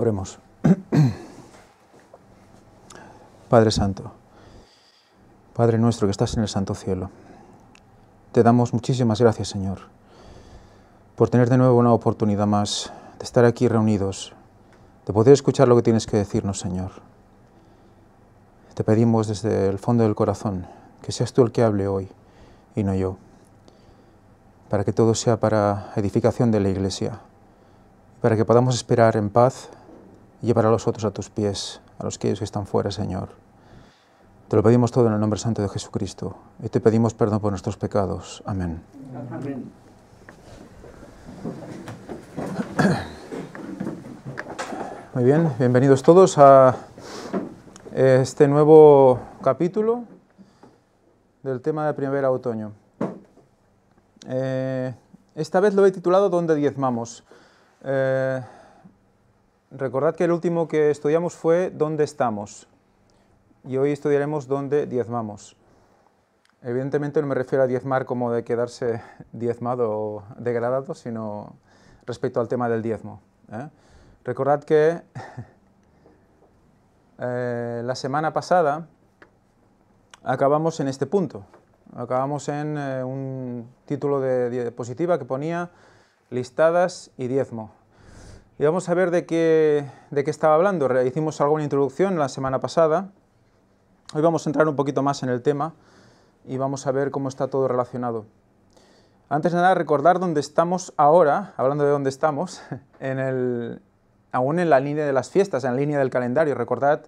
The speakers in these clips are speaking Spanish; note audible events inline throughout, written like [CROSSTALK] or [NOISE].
Oremos. [CLEARS THROAT] Padre Santo, Padre nuestro que estás en el santo cielo, te damos muchísimas gracias, Señor, por tener de nuevo una oportunidad más de estar aquí reunidos, de poder escuchar lo que tienes que decirnos, Señor. Te pedimos desde el fondo del corazón que seas tú el que hable hoy y no yo, para que todo sea para edificación de la Iglesia, para que podamos esperar en paz y llevar a los otros a tus pies, a los que ellos están fuera, Señor. Te lo pedimos todo en el nombre santo de Jesucristo y te pedimos perdón por nuestros pecados. Amén. Amén. Muy bien, bienvenidos todos a este nuevo capítulo del tema de primavera-otoño. Eh, esta vez lo he titulado ¿Dónde diezmamos? Eh, Recordad que el último que estudiamos fue dónde estamos y hoy estudiaremos dónde diezmamos. Evidentemente no me refiero a diezmar como de quedarse [LAUGHS] diezmado o degradado, sino respecto al tema del diezmo. ¿eh? Recordad que [LAUGHS] eh, la semana pasada acabamos en este punto. Acabamos en eh, un título de diapositiva que ponía listadas y diezmo. Y vamos a ver de qué, estaba hablando. Hicimos alguna introducción la semana pasada. Hoy vamos a entrar un poquito más en el tema y vamos a ver cómo está todo relacionado. Antes de nada, recordar dónde estamos ahora, hablando de dónde estamos, [LAUGHS] en el, aún en la línea de las fiestas, en la línea del calendario. Recordad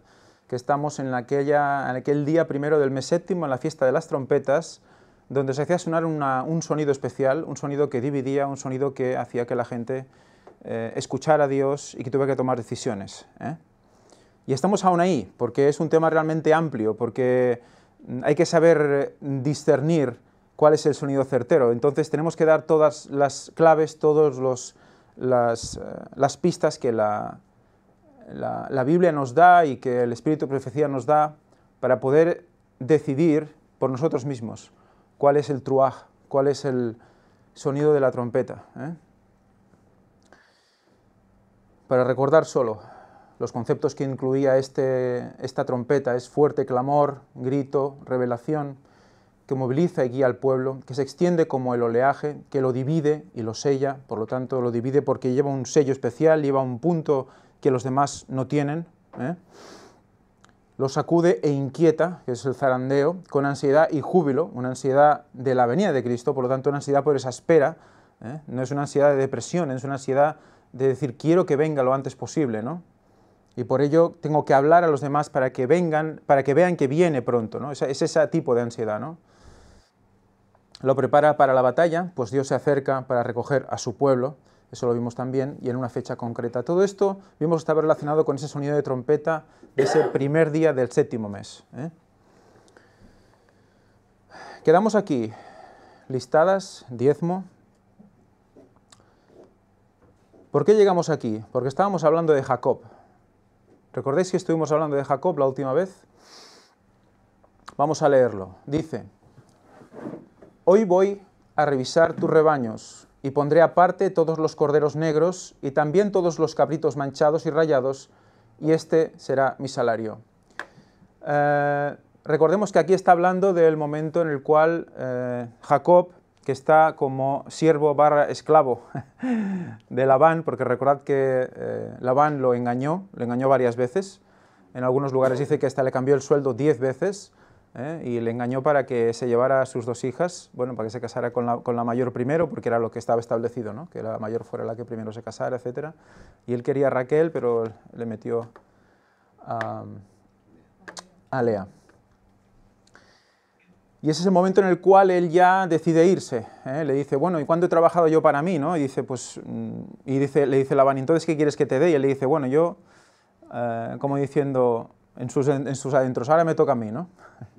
que estamos en, aquella, en aquel día primero del mes séptimo, en la fiesta de las trompetas, donde se hacía sonar un sonido especial, un sonido que dividía, un sonido que hacía que la gente eh, escuchar a Dios y que tuve que tomar decisiones. ¿eh? Y estamos aún ahí, porque es un tema realmente amplio, porque hay que saber discernir cuál es el sonido certero. Entonces tenemos que dar todas las claves, todas eh, las, pistas que la, la, Biblia nos da y que el Espíritu de Profecía nos da para poder decidir por nosotros mismos cuál es el truaj, cuál es el sonido de la trompeta. Para recordar solo, los conceptos que incluía este, esta trompeta es fuerte clamor, grito, revelación, que moviliza y guía al pueblo, que se extiende como el oleaje, que lo divide y lo sella, por lo tanto lo divide porque lleva un sello especial, lleva un punto que los demás no tienen, ¿eh? lo sacude e inquieta, que es el zarandeo, con ansiedad y júbilo, una ansiedad de la venida de Cristo, por lo tanto una ansiedad por esa espera, ¿eh? no es una ansiedad de depresión, es una ansiedad de decir quiero que venga lo antes posible, ¿no? Y por ello tengo que hablar a los demás para que vengan, para que vean que viene pronto, ¿no? Es, ese tipo de ansiedad, ¿no? Lo prepara para la batalla, pues Dios se acerca para recoger a su pueblo, eso lo vimos también, y en una fecha concreta. Todo esto vimos que estaba relacionado con ese sonido de trompeta de ese primer día del séptimo mes. ¿eh? Quedamos aquí, listadas, diezmo, ¿Por qué llegamos aquí? Porque estábamos hablando de Jacob. ¿Recordáis que estuvimos hablando de Jacob la última vez? Vamos a leerlo. Dice, hoy voy a revisar tus rebaños y pondré aparte todos los corderos negros y también todos los cabritos manchados y rayados y este será mi salario. Eh, recordemos que aquí está hablando del momento en el cual eh, Jacob está como siervo barra esclavo [LAUGHS] de Labán, porque recordad que eh, Labán lo engañó, lo engañó varias veces. En algunos lugares dice que hasta le cambió el sueldo diez veces eh, y le engañó para que se llevara a sus dos hijas, bueno, para que se casara con la, mayor primero, porque era lo que estaba establecido, ¿no? que la mayor fuera la que primero se casara, etc. Y él quería a Raquel, pero le metió a Lea. Y ese es el momento en el cual él ya decide irse. ¿eh? Le dice, bueno, ¿y cuándo he trabajado yo para mí? ¿no? Y, dice, pues, mm", y dice, le dice Labán, entonces, ¿qué quieres que te dé? Y él le dice, bueno, yo, eh, como diciendo, en sus, en adentros, ahora me toca a mí. ¿no? [LAUGHS]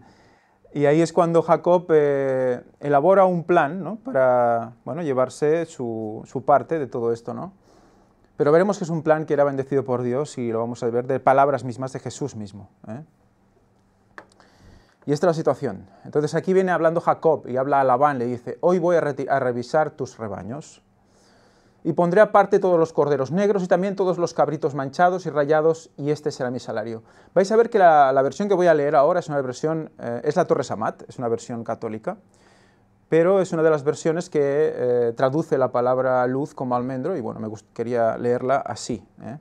Y ahí es cuando Jacob eh, elabora un plan ¿no? para bueno, llevarse su, parte de todo esto. ¿no? Pero veremos que es un plan que era bendecido por Dios y lo vamos a ver de palabras mismas de Jesús mismo. Y esta es la situación. Entonces aquí viene hablando Jacob y habla a Labán, le dice, hoy voy a, revisar tus rebaños y pondré aparte todos los corderos negros y también todos los cabritos manchados y rayados y este será mi salario. Vais a ver que la, versión que voy a leer ahora es una versión, eh, es la Torre Samat, es una versión católica, pero es una de las versiones que eh, traduce la palabra luz como almendro y bueno, me quería leerla así. ¿eh?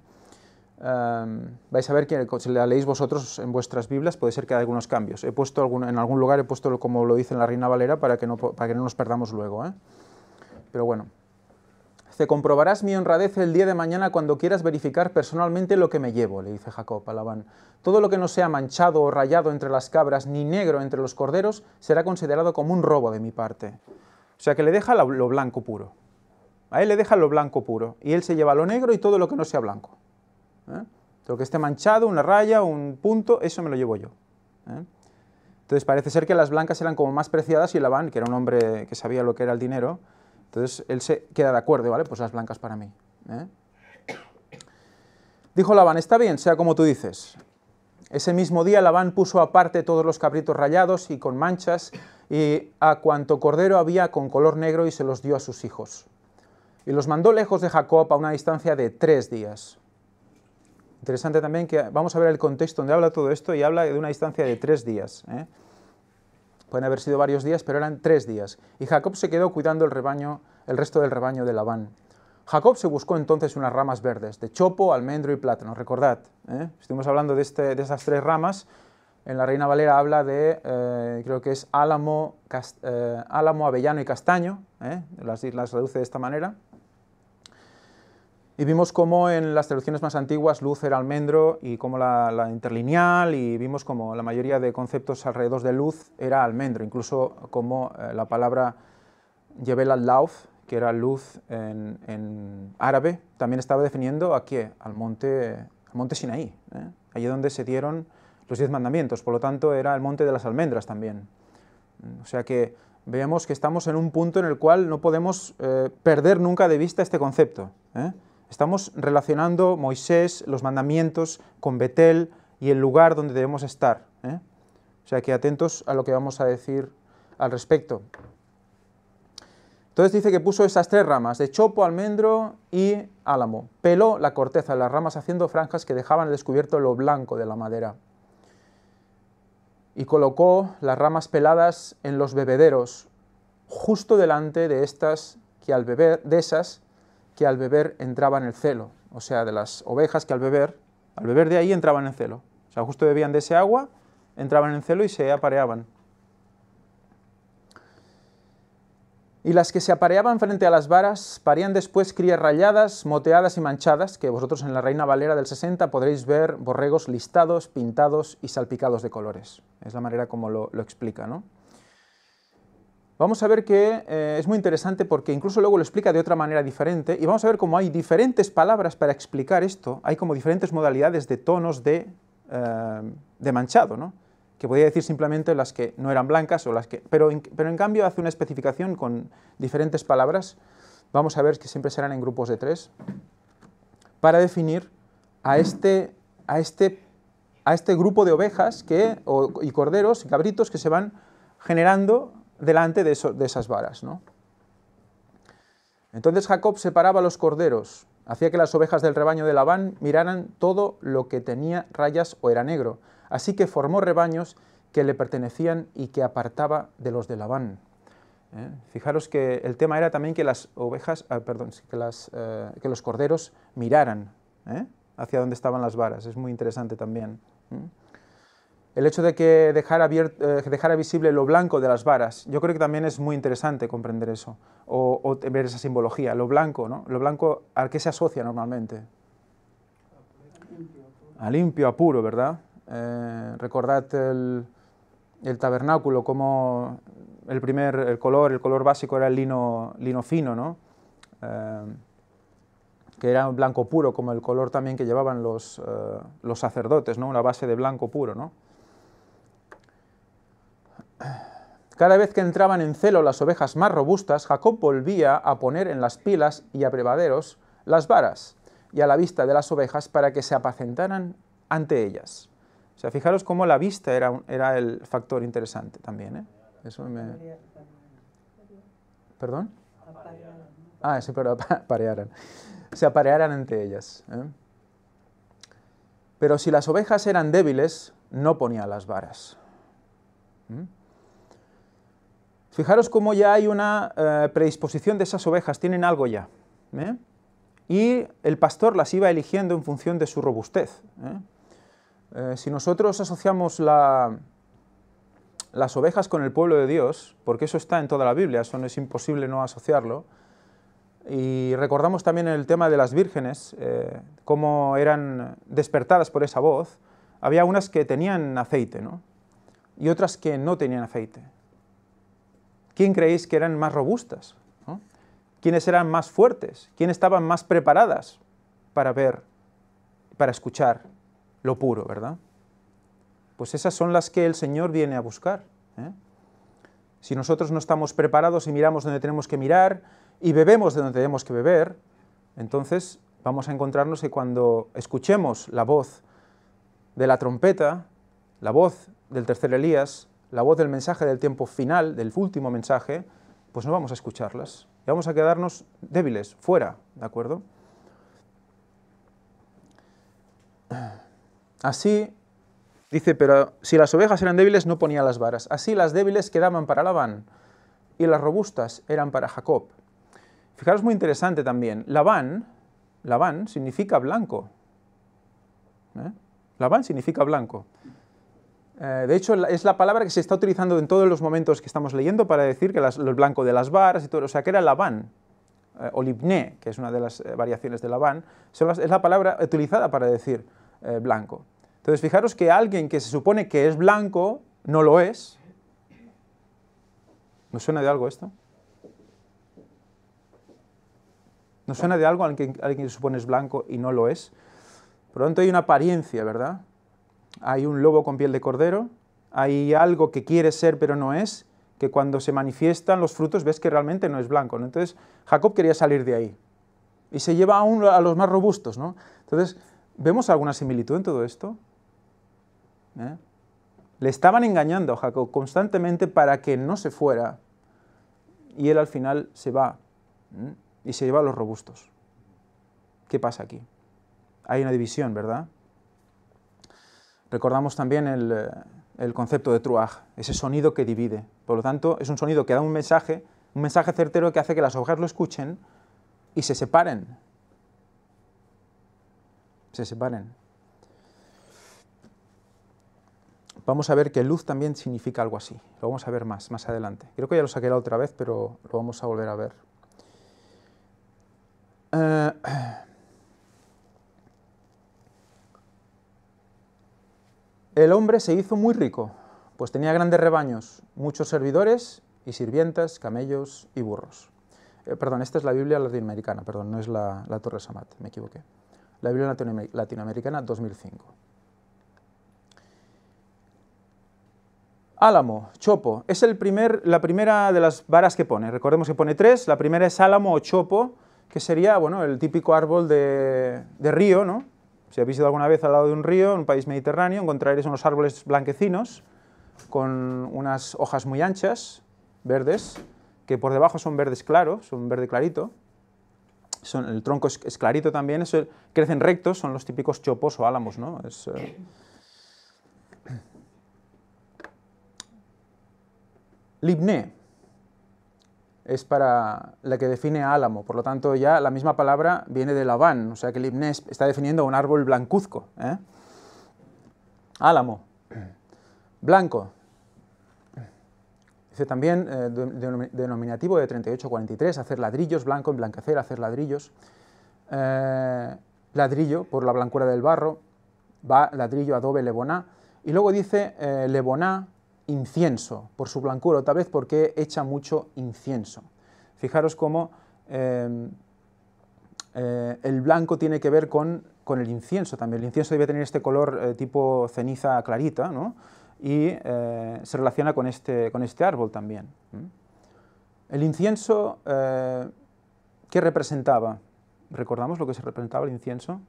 vais a ver que si la leéis vosotros en vuestras Biblias puede ser que haya algunos cambios. He puesto en algún lugar he puesto como lo dice en la Reina Valera para que no, para que no nos perdamos luego. ¿eh? Pero bueno, te comprobarás mi honradez el día de mañana cuando quieras verificar personalmente lo que me llevo, le dice Jacob a Labán. Todo lo que no sea manchado o rayado entre las cabras ni negro entre los corderos será considerado como un robo de mi parte. O sea que le deja lo blanco puro. A él le deja lo blanco puro y él se lleva lo negro y todo lo que no sea blanco. Lo ¿eh? que esté manchado, una raya, un punto, eso me lo llevo yo. ¿eh? Entonces parece ser que las blancas eran como más preciadas y Labán, que era un hombre que sabía lo que era el dinero, entonces él se queda de acuerdo, ¿vale? Pues las blancas para mí. ¿eh? Dijo Labán, está bien, sea como tú dices. Ese mismo día Labán puso aparte todos los cabritos rayados y con manchas y a cuanto cordero había con color negro y se los dio a sus hijos. Y los mandó lejos de Jacob a una distancia de tres días. Interesante también que vamos a ver el contexto donde habla todo esto y habla de una distancia de tres días. ¿eh? Pueden haber sido varios días, pero eran tres días. Y Jacob se quedó cuidando el rebaño, el resto del rebaño de Labán. Jacob se buscó entonces unas ramas verdes de chopo, almendro y plátano. Recordad, ¿eh? estuvimos hablando de, este, de esas tres ramas. En la Reina Valera habla de, eh, creo que es álamo, álamo avellano y castaño. Las, las traduce de esta manera. Y vimos cómo en las traducciones más antiguas luz era almendro y cómo la, interlineal, y vimos cómo la mayoría de conceptos alrededor de luz era almendro, incluso como eh, la palabra Jebel al-Lauf, que era luz en, árabe, también estaba definiendo a qué, al monte, al monte Sinaí, ¿eh? allí donde se dieron los diez mandamientos, por lo tanto era el monte de las almendras también. O sea que veamos que estamos en un punto en el cual no podemos eh, perder nunca de vista este concepto. Estamos relacionando Moisés, los mandamientos, con Betel y el lugar donde debemos estar. ¿eh? O sea que atentos a lo que vamos a decir al respecto. Entonces dice que puso esas tres ramas, de chopo, almendro y álamo. Peló la corteza de las ramas haciendo franjas que dejaban descubierto lo blanco de la madera. Y colocó las ramas peladas en los bebederos, justo delante de estas que al beber de esas que al beber entraba en el celo, o sea, de las ovejas que al beber, al beber de ahí entraban en el celo. O sea, justo bebían de ese agua, entraban en el celo y se apareaban. Y las que se apareaban frente a las varas parían después crías rayadas, moteadas y manchadas, que vosotros en la Reina Valera del 60 podréis ver borregos listados, pintados y salpicados de colores. Es la manera como lo, lo explica, ¿no? vamos a ver que eh, es muy interesante porque incluso luego lo explica de otra manera diferente y vamos a ver cómo hay diferentes palabras para explicar esto, hay como diferentes modalidades de tonos eh, de, manchado, ¿no? que podría decir simplemente las que no eran blancas o las que... Pero en, pero en cambio hace una especificación con diferentes palabras, vamos a ver que siempre serán en grupos de tres, para definir a este, a este, a este grupo de ovejas que, y corderos y cabritos que se van generando delante de, esas varas. ¿no? Entonces Jacob separaba los corderos, hacía que las ovejas del rebaño de Labán miraran todo lo que tenía rayas o era negro. Así que formó rebaños que le pertenecían y que apartaba de los de Labán. ¿eh? Fijaros que el tema era también que las ovejas, ah, perdón, que, las, eh, que, los corderos miraran ¿eh? hacia donde estaban las varas. Es muy interesante también el hecho de eh, que dejara, visible lo blanco de las varas, yo creo que también es muy interesante comprender eso, o, ver esa simbología, lo blanco, ¿no? Lo blanco, ¿a qué se asocia normalmente? A limpio, a puro, ¿verdad? Eh, recordad el, tabernáculo, como el primer el color, el color básico era el lino, lino fino, ¿no? Eh, que era un blanco puro, como el color también que llevaban los sacerdotes, ¿no? Una base de blanco puro, ¿no? Cada vez que entraban en celo las ovejas más robustas, Jacob volvía a poner en las pilas y abrevaderos las varas y a la vista de las ovejas para que se apacentaran ante ellas. O sea, fijaros cómo la vista era, el factor interesante también. ¿eh? ¿Perdón? Ah, sí, pero [LAUGHS] aparearan. Se aparearan ante ellas. ¿eh? Pero si las ovejas eran débiles, no ponía las varas. Fijaros cómo ya hay una eh, predisposición de esas ovejas, tienen algo ya. ¿eh? Y el pastor las iba eligiendo en función de su robustez. ¿eh? si nosotros asociamos las ovejas con el pueblo de Dios, porque eso está en toda la Biblia, eso es imposible no asociarlo, y recordamos también el tema de las vírgenes, cómo eran despertadas por esa voz. Había unas que tenían aceite, ¿no? Y otras que no tenían aceite. ¿Quién creéis que eran más robustas? ¿Quiénes eran más fuertes? ¿Quién estaban más preparadas para ver, para escuchar lo puro, verdad? Pues esas son las que el Señor viene a buscar. ¿eh? Si nosotros no estamos preparados y miramos donde tenemos que mirar y bebemos de donde tenemos que beber, entonces vamos a encontrarnos que cuando escuchemos la voz de la trompeta, la voz del tercer Elías, la voz del mensaje del tiempo final, del último mensaje, pues no vamos a escucharlas. Y vamos a quedarnos débiles, fuera, ¿de acuerdo? Así, dice, pero si las ovejas eran débiles no ponía las varas. Así las débiles quedaban para Labán y las robustas eran para Jacob. Fijaros muy interesante también, Labán, Labán significa blanco. ¿eh? Labán significa blanco. Eh, de hecho, es la palabra que se está utilizando en todos los momentos que estamos leyendo para decir que las, blanco de las varas y todo, o sea, que era Labán, eh, o que es una de las eh, variaciones de Labán, es la palabra utilizada para decir blanco. Entonces, fijaros que alguien que se supone que es blanco no lo es. ¿No suena de algo esto? ¿No suena de algo alguien, alguien que se supone es blanco y no lo es? Por tanto, hay una apariencia, ¿verdad? hay un lobo con piel de cordero, hay algo que quiere ser pero no es, que cuando se manifiestan los frutos ves que realmente no es blanco. Entonces Jacob quería salir de ahí y se lleva aún a los más robustos. ¿no? Entonces, ¿vemos alguna similitud en todo esto? ¿Eh? Le estaban engañando a Jacob constantemente para que no se fuera y él al final se va ¿eh? y se lleva a los robustos. ¿Qué pasa aquí? Hay una división, ¿verdad? Recordamos también el, eh, concepto de truaj, ese sonido que divide. Por lo tanto, es un sonido que da un mensaje, un mensaje certero que hace que las ovejas lo escuchen y se separen. Se separen. Vamos a ver que luz también significa algo así. Lo vamos a ver más, más adelante. Creo que ya lo saqué la otra vez, pero lo vamos a volver a ver. Eh, El hombre se hizo muy rico, pues tenía grandes rebaños, muchos servidores y sirvientas, camellos y burros. Eh, perdón, esta es la Biblia latinoamericana, perdón, no es la, la Torre Samat, me equivoqué. La Biblia latinoamericana 2005. Álamo, chopo, es el primer, la primera de las varas que pone. Recordemos que pone tres, la primera es álamo o chopo, que sería bueno, el típico árbol de, de río, ¿no? Si habéis ido alguna vez al lado de un río, en un país mediterráneo, encontraréis unos árboles blanquecinos con unas hojas muy anchas, verdes, que por debajo son verdes claros, son verde clarito. Son, el tronco es, clarito también, crecen rectos, son los típicos chopos o álamos. ¿no? Es, eh. [CLEARS THROAT] Libné, es para la que define álamo, por lo tanto ya la misma palabra viene de Labán, o sea que Limnes está definiendo un árbol blancuzco. ¿eh? Álamo, blanco. Dice también eh, denominativo de, 38-43, hacer ladrillos, blanco, blanquecer hacer ladrillos. Eh, ladrillo por la blancura del barro, va, ladrillo, adobe, leboná. Y luego dice leboná, incienso, por su blancura, tal vez porque echa mucho incienso. Fijaros cómo em, eh, el blanco tiene que ver con, el incienso también. El incienso debe tener este color eh, tipo ceniza clarita, ¿no? y eh, se relaciona con este, con este árbol también. El incienso, ¿qué representaba? ¿Recordamos lo que se representaba el incienso?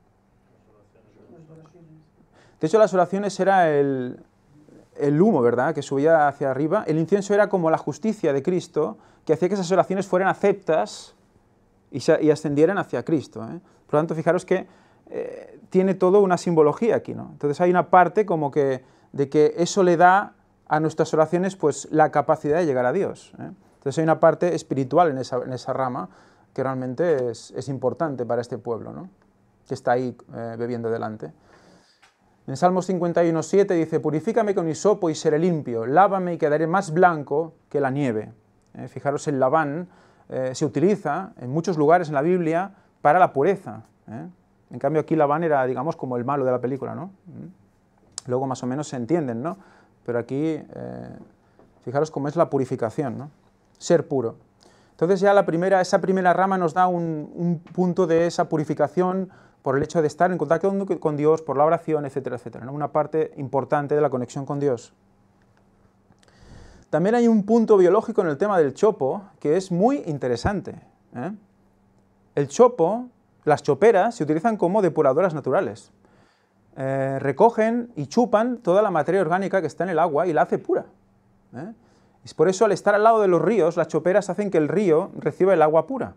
De hecho, las oraciones era el, el humo, ¿verdad?, que subía hacia arriba, el incienso era como la justicia de Cristo, que hacía que esas oraciones fueran aceptas y, ascendieran hacia Cristo. ¿eh? Por lo tanto, fijaros que eh, tiene todo una simbología aquí, ¿no? Entonces hay una parte como que de que eso le da a nuestras oraciones pues la capacidad de llegar a Dios. ¿eh? Entonces hay una parte espiritual en esa, rama que realmente es, importante para este pueblo, ¿no? que está ahí bebiendo delante. En Salmo 51.7 dice, purifícame con hisopo y seré limpio, lávame y quedaré más blanco que la nieve. Eh, fijaros, el laván eh, se utiliza en muchos lugares en la Biblia para la pureza. Eh. En cambio aquí Labán era, digamos, como el malo de la película, ¿no? Mm. Luego más o menos se entienden, ¿no? Pero aquí, fijaros cómo es la purificación, Ser puro. Entonces ya la primera, esa primera rama nos da un punto de esa purificación por el hecho de estar en contacto con Dios, por la oración, etcétera, etcétera. ¿no? Una parte importante de la conexión con Dios. También hay un punto biológico en el tema del chopo que es muy interesante. ¿eh? El chopo, las choperas, se utilizan como depuradoras naturales. Eh, recogen y chupan toda la materia orgánica que está en el agua y la hace pura. ¿eh? Es por eso al estar al lado de los ríos, las choperas hacen que el río reciba el agua pura.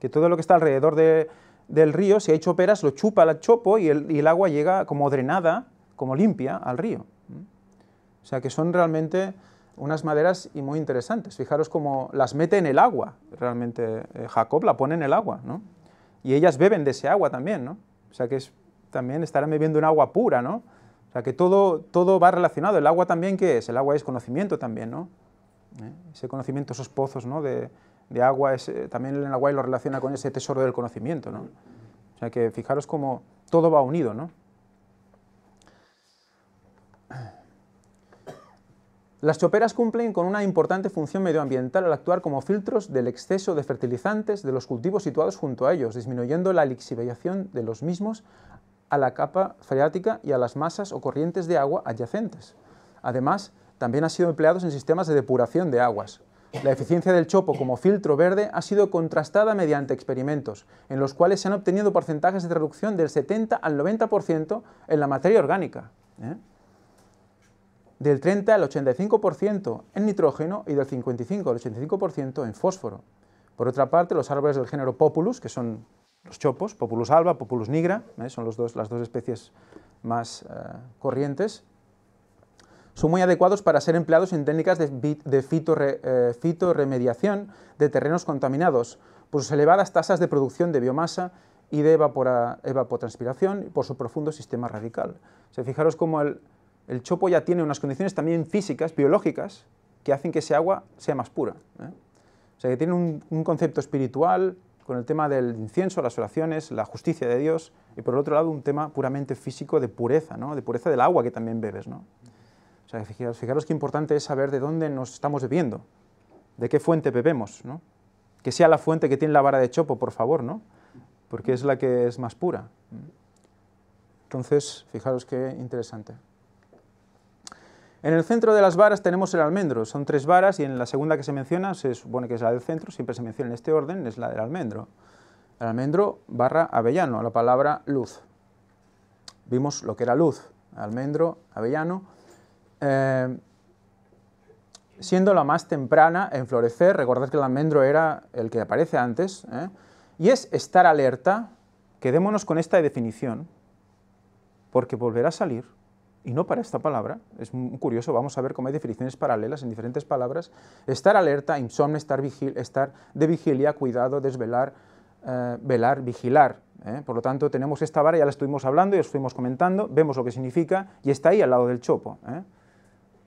Que todo lo que está alrededor de, del río, si hay choperas, lo chupa el chopo y el, agua llega como drenada, como limpia al río. O sea que son realmente unas maderas y muy interesantes. Fijaros cómo las mete en el agua, realmente eh, Jacob la pone en el agua, ¿no? Y ellas beben de ese agua también, ¿no? O sea que también estarán bebiendo un agua pura, ¿no? O sea que todo, todo va relacionado. ¿El agua también qué es? El agua es conocimiento también, ¿no? ¿Eh? Ese conocimiento, esos pozos, ¿no? De, de agua, es, eh, también el y lo relaciona con ese tesoro del conocimiento. ¿no? O sea que fijaros cómo todo va unido. ¿no? Las choperas cumplen con una importante función medioambiental al actuar como filtros del exceso de fertilizantes de los cultivos situados junto a ellos, disminuyendo la lixiviación de los mismos a la capa freática y a las masas o corrientes de agua adyacentes. Además, también han sido empleados en sistemas de depuración de aguas, la eficiencia del chopo como filtro verde ha sido contrastada mediante experimentos, en los cuales se han obtenido porcentajes de reducción del 70 al 90% en la materia orgánica, ¿eh? del 30 al 85% en nitrógeno y del 55 al 85% en fósforo. Por otra parte, los árboles del género Populus, que son los chopos, Populus alba, Populus nigra, ¿eh? son las dos especies más eh, corrientes, son muy adecuados para ser empleados en técnicas de, fito eh, remediación de terrenos contaminados por sus elevadas tasas de producción de biomasa y de evapotranspiración y por su profundo sistema radical. O fijaros cómo el, chopo ya tiene unas condiciones también físicas, biológicas, que hacen que ese agua sea más pura. ¿eh? O sea, que tiene un, concepto espiritual con el tema del incienso, las oraciones, la justicia de Dios, y por el otro lado un tema puramente físico de pureza, de pureza del agua que también bebes. O fijaros, qué importante es saber de dónde nos estamos bebiendo, de qué fuente bebemos, ¿no? Que sea la fuente que tiene la vara de chopo, por favor, ¿no? Porque es la que es más pura. Entonces, fijaros qué interesante. En el centro de las varas tenemos el almendro, son tres varas y en la segunda que se menciona, se supone que es la del centro, siempre se menciona en este orden, es la del almendro. El almendro barra avellano, la palabra luz. Vimos lo que era luz, almendro, avellano, Em, siendo la más temprana en florecer, recordad que el almendro era el que aparece antes, ¿eh? y es estar alerta, quedémonos con esta definición, porque volverá a salir, y no para esta palabra, es curioso, vamos a ver cómo hay definiciones paralelas en diferentes palabras, estar alerta, insomne, estar, vigil, estar de vigilia, cuidado, desvelar, eh, velar, vigilar. ¿eh? Por lo tanto, tenemos esta vara, ya la estuvimos hablando y la estuvimos comentando, vemos lo que significa, y está ahí al lado del chopo.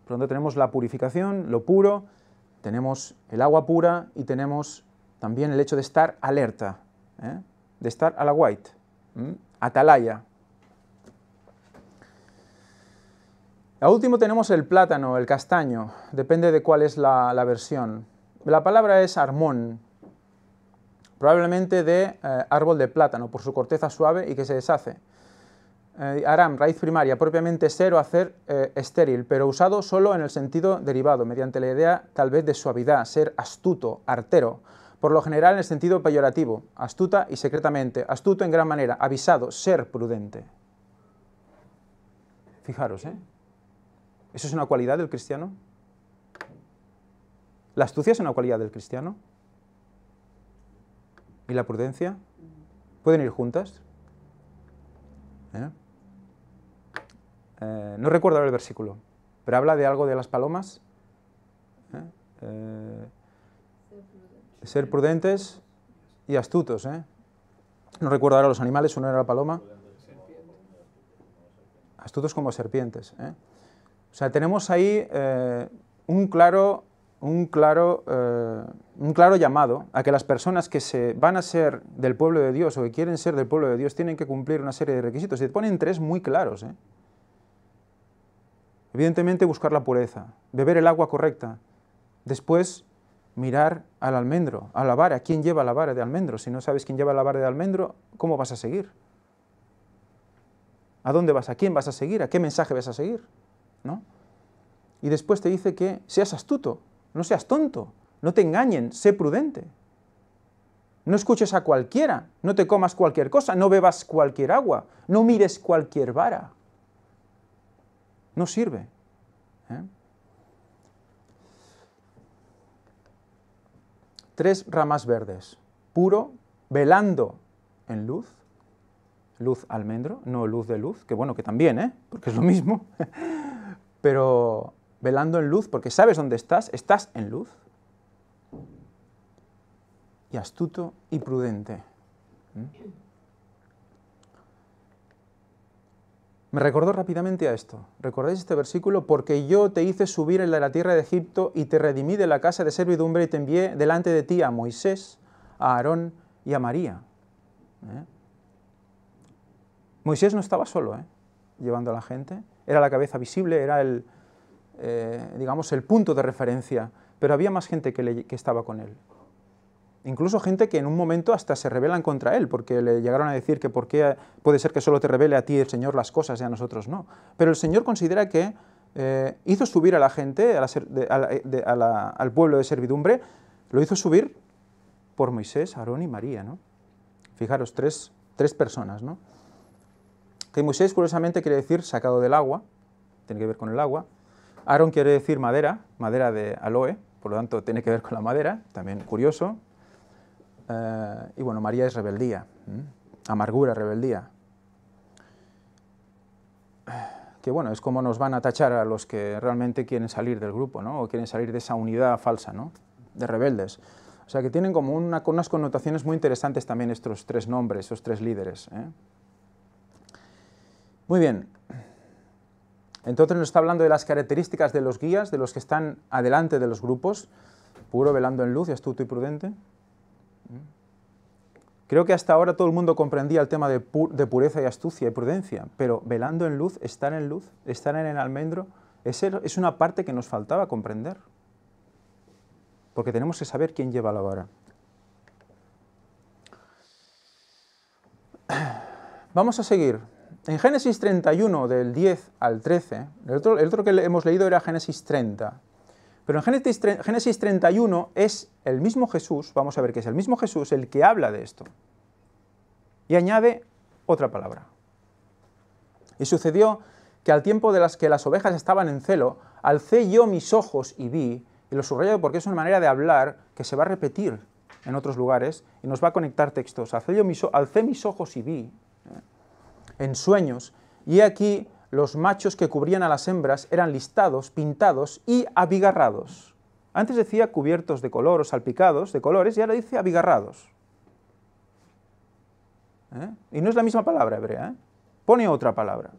Por lo tanto, tenemos la purificación, lo puro, tenemos el agua pura y tenemos también el hecho de estar alerta, ¿eh? de estar a la white, atalaya. A último tenemos el plátano, el castaño, depende de cuál es la, versión. La palabra es armón, probablemente de eh, árbol de plátano, por su corteza suave y que se deshace. Eh, aram, raíz primaria, propiamente ser o hacer eh, estéril, pero usado solo en el sentido derivado, mediante la idea tal vez de suavidad, ser astuto, artero, por lo general en el sentido peyorativo, astuta y secretamente, astuto en gran manera, avisado, ser prudente. Fijaros, ¿eh? ¿Eso es una cualidad del cristiano? ¿La astucia es una cualidad del cristiano? ¿Y la prudencia? ¿Pueden ir juntas? ¿Eh? Eh, no recuerdo el versículo, pero habla de algo de las palomas. ¿eh? Eh, ser prudentes y astutos. No recuerdo ahora los animales, uno era la paloma. Astutos como serpientes. O sea, tenemos ahí un claro, un, claro, llamado a que las personas que se van a ser del pueblo de Dios o que quieren ser del pueblo de Dios tienen que cumplir una serie de requisitos. Y te ponen tres muy claros. Evidentemente buscar la pureza, beber el agua correcta, después mirar al almendro, a la vara, quién lleva la vara de almendro. Si no sabes quién lleva la vara de almendro, ¿cómo vas a seguir? ¿A dónde vas? ¿A quién vas a seguir? ¿A qué mensaje vas a seguir? ¿No? Y después te dice que seas astuto, no seas tonto, no te engañen, sé prudente. No escuches a cualquiera, no te comas cualquier cosa, no bebas cualquier agua, no mires cualquier vara. No sirve. ¿eh? Tres ramas verdes. Puro, velando en luz. Luz almendro, no luz de luz, que bueno, que también, ¿eh? porque es lo mismo. [LAUGHS] Pero velando en luz, porque sabes dónde estás, estás en luz. Y astuto y prudente. ¿eh? Me recordó rápidamente a esto. ¿Recordáis este versículo? Porque yo te hice subir en la tierra de Egipto y te redimí de la casa de servidumbre y te envié delante de ti a Moisés, a Aarón y a María. ¿eh? Moisés no estaba solo, ¿eh? llevando a la gente. Era la cabeza visible, era el, eh, digamos, el punto de referencia, pero había más gente que estaba con él. Incluso gente que en un momento hasta se rebelan contra él, porque le llegaron a decir que por puede ser que solo te revele a ti el Señor las cosas y a nosotros no. Pero el Señor considera que eh, hizo subir a la gente, al pueblo de servidumbre, lo hizo subir por Moisés, Aarón y María. ¿no? Fijaros, tres, personas. ¿no? Que Moisés, curiosamente, quiere decir sacado del agua, tiene que ver con el agua. Aarón quiere decir madera, madera de aloe, por lo tanto tiene que ver con la madera, también curioso, eh, y bueno, María es rebeldía, amargura, rebeldía. Que bueno, es como nos van a tachar a los que realmente quieren salir del grupo, ¿no? O quieren salir de esa unidad falsa, ¿no? De rebeldes. O sea que tienen como unas connotaciones muy interesantes también estos tres nombres, estos tres líderes. ¿eh? Muy bien. Entonces nos está hablando de las características de los guías, de los que están adelante de los grupos, puro, velando en luz, astuto y prudente. ¿Mm? Creo que hasta ahora todo el mundo comprendía el tema de, pureza y astucia y prudencia, pero velando en luz, estar en luz, estar en el almendro, es una parte que nos faltaba comprender. Porque tenemos que saber quién lleva la vara. [CLEARS THROAT] Vamos a seguir. En Génesis 31, del 10 al 13, el otro, el otro que hemos leído era Génesis 30, pero en Génesis, 31 es el mismo Jesús, vamos a ver que es el mismo Jesús el que habla de esto. Y añade otra palabra. Y sucedió que al tiempo de las que las ovejas estaban en celo, alcé yo mis ojos y vi, y lo subrayo porque es una manera de hablar que se va a repetir en otros lugares y nos va a conectar textos. Alcé, mis, ojos y vi, ¿eh? en sueños, y aquí los machos que cubrían a las hembras eran listados, pintados y abigarrados. Antes decía cubiertos de color o salpicados de colores y ahora dice abigarrados. ¿Eh? Y no es la misma palabra hebrea, ¿eh? pone otra palabra.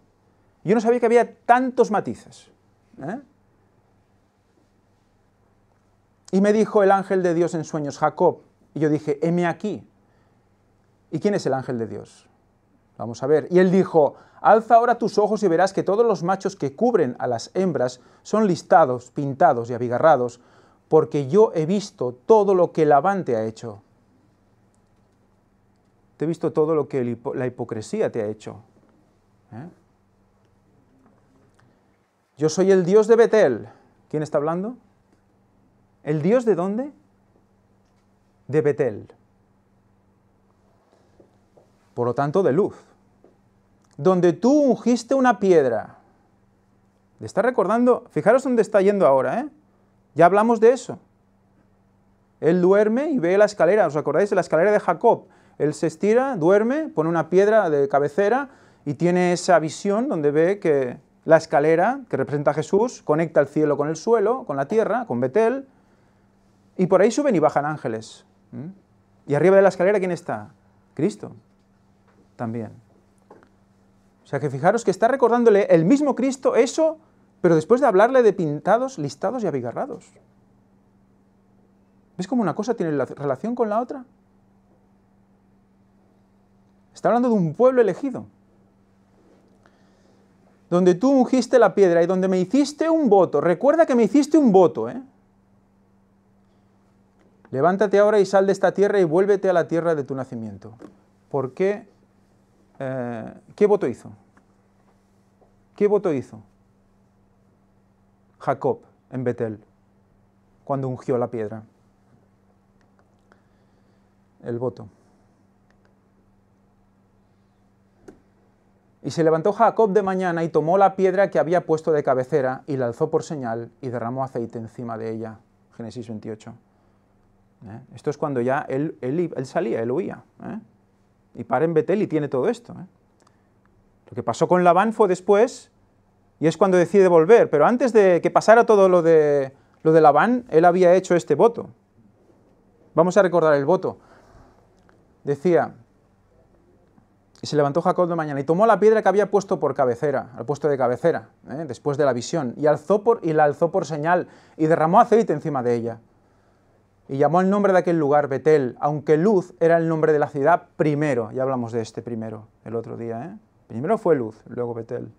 Yo no sabía que había tantos matices. ¿eh? Y me dijo el ángel de Dios en sueños, Jacob. Y yo dije, heme aquí. ¿Y quién es el ángel de Dios? Vamos a ver. Y él dijo, Alza ahora tus ojos y verás que todos los machos que cubren a las hembras son listados, pintados y abigarrados, porque yo he visto todo lo que el te ha hecho. Te he visto todo lo que la hipocresía te ha hecho. ¿eh? Yo soy el Dios de Betel. ¿Quién está hablando? ¿El Dios de dónde? De Betel. Por lo tanto, de luz donde tú ungiste una piedra. Le está recordando, fijaros dónde está yendo ahora, ¿eh? Ya hablamos de eso. Él duerme y ve la escalera, ¿os acordáis de la escalera de Jacob? Él se estira, duerme, pone una piedra de cabecera y tiene esa visión donde ve que la escalera que representa a Jesús conecta el cielo con el suelo, con la tierra, con Betel, y por ahí suben y bajan ángeles. ¿Mm? Y arriba de la escalera, ¿quién está? Cristo. También. O sea que fijaros que está recordándole el mismo Cristo eso, pero después de hablarle de pintados, listados y abigarrados. ¿Ves cómo una cosa tiene relación con la otra? Está hablando de un pueblo elegido. Donde tú ungiste la piedra y donde me hiciste un voto. Recuerda que me hiciste un voto, ¿eh? Levántate ahora y sal de esta tierra y vuélvete a la tierra de tu nacimiento. ¿Por qué eh, ¿qué voto hizo? ¿Qué voto hizo Jacob en Betel cuando ungió la piedra? El voto. Y se levantó Jacob de mañana y tomó la piedra que había puesto de cabecera y la alzó por señal y derramó aceite encima de ella. Génesis 28. ¿Eh? Esto es cuando ya él, salía, él huía. ¿eh? y para en Betel y tiene todo esto. ¿eh? Lo que pasó con Labán fue después, y es cuando decide volver, pero antes de que pasara todo lo de, lo de Labán, él había hecho este voto. Vamos a recordar el voto. Decía, y se levantó Jacob de mañana y tomó la piedra que había puesto por cabecera, al puesto de cabecera, ¿eh? después de la visión, y, alzó por, y la alzó por señal y derramó aceite encima de ella y llamó el nombre de aquel lugar Betel, aunque Luz era el nombre de la ciudad primero. Ya hablamos de este primero el otro día. ¿eh? Primero fue Luz, luego Betel.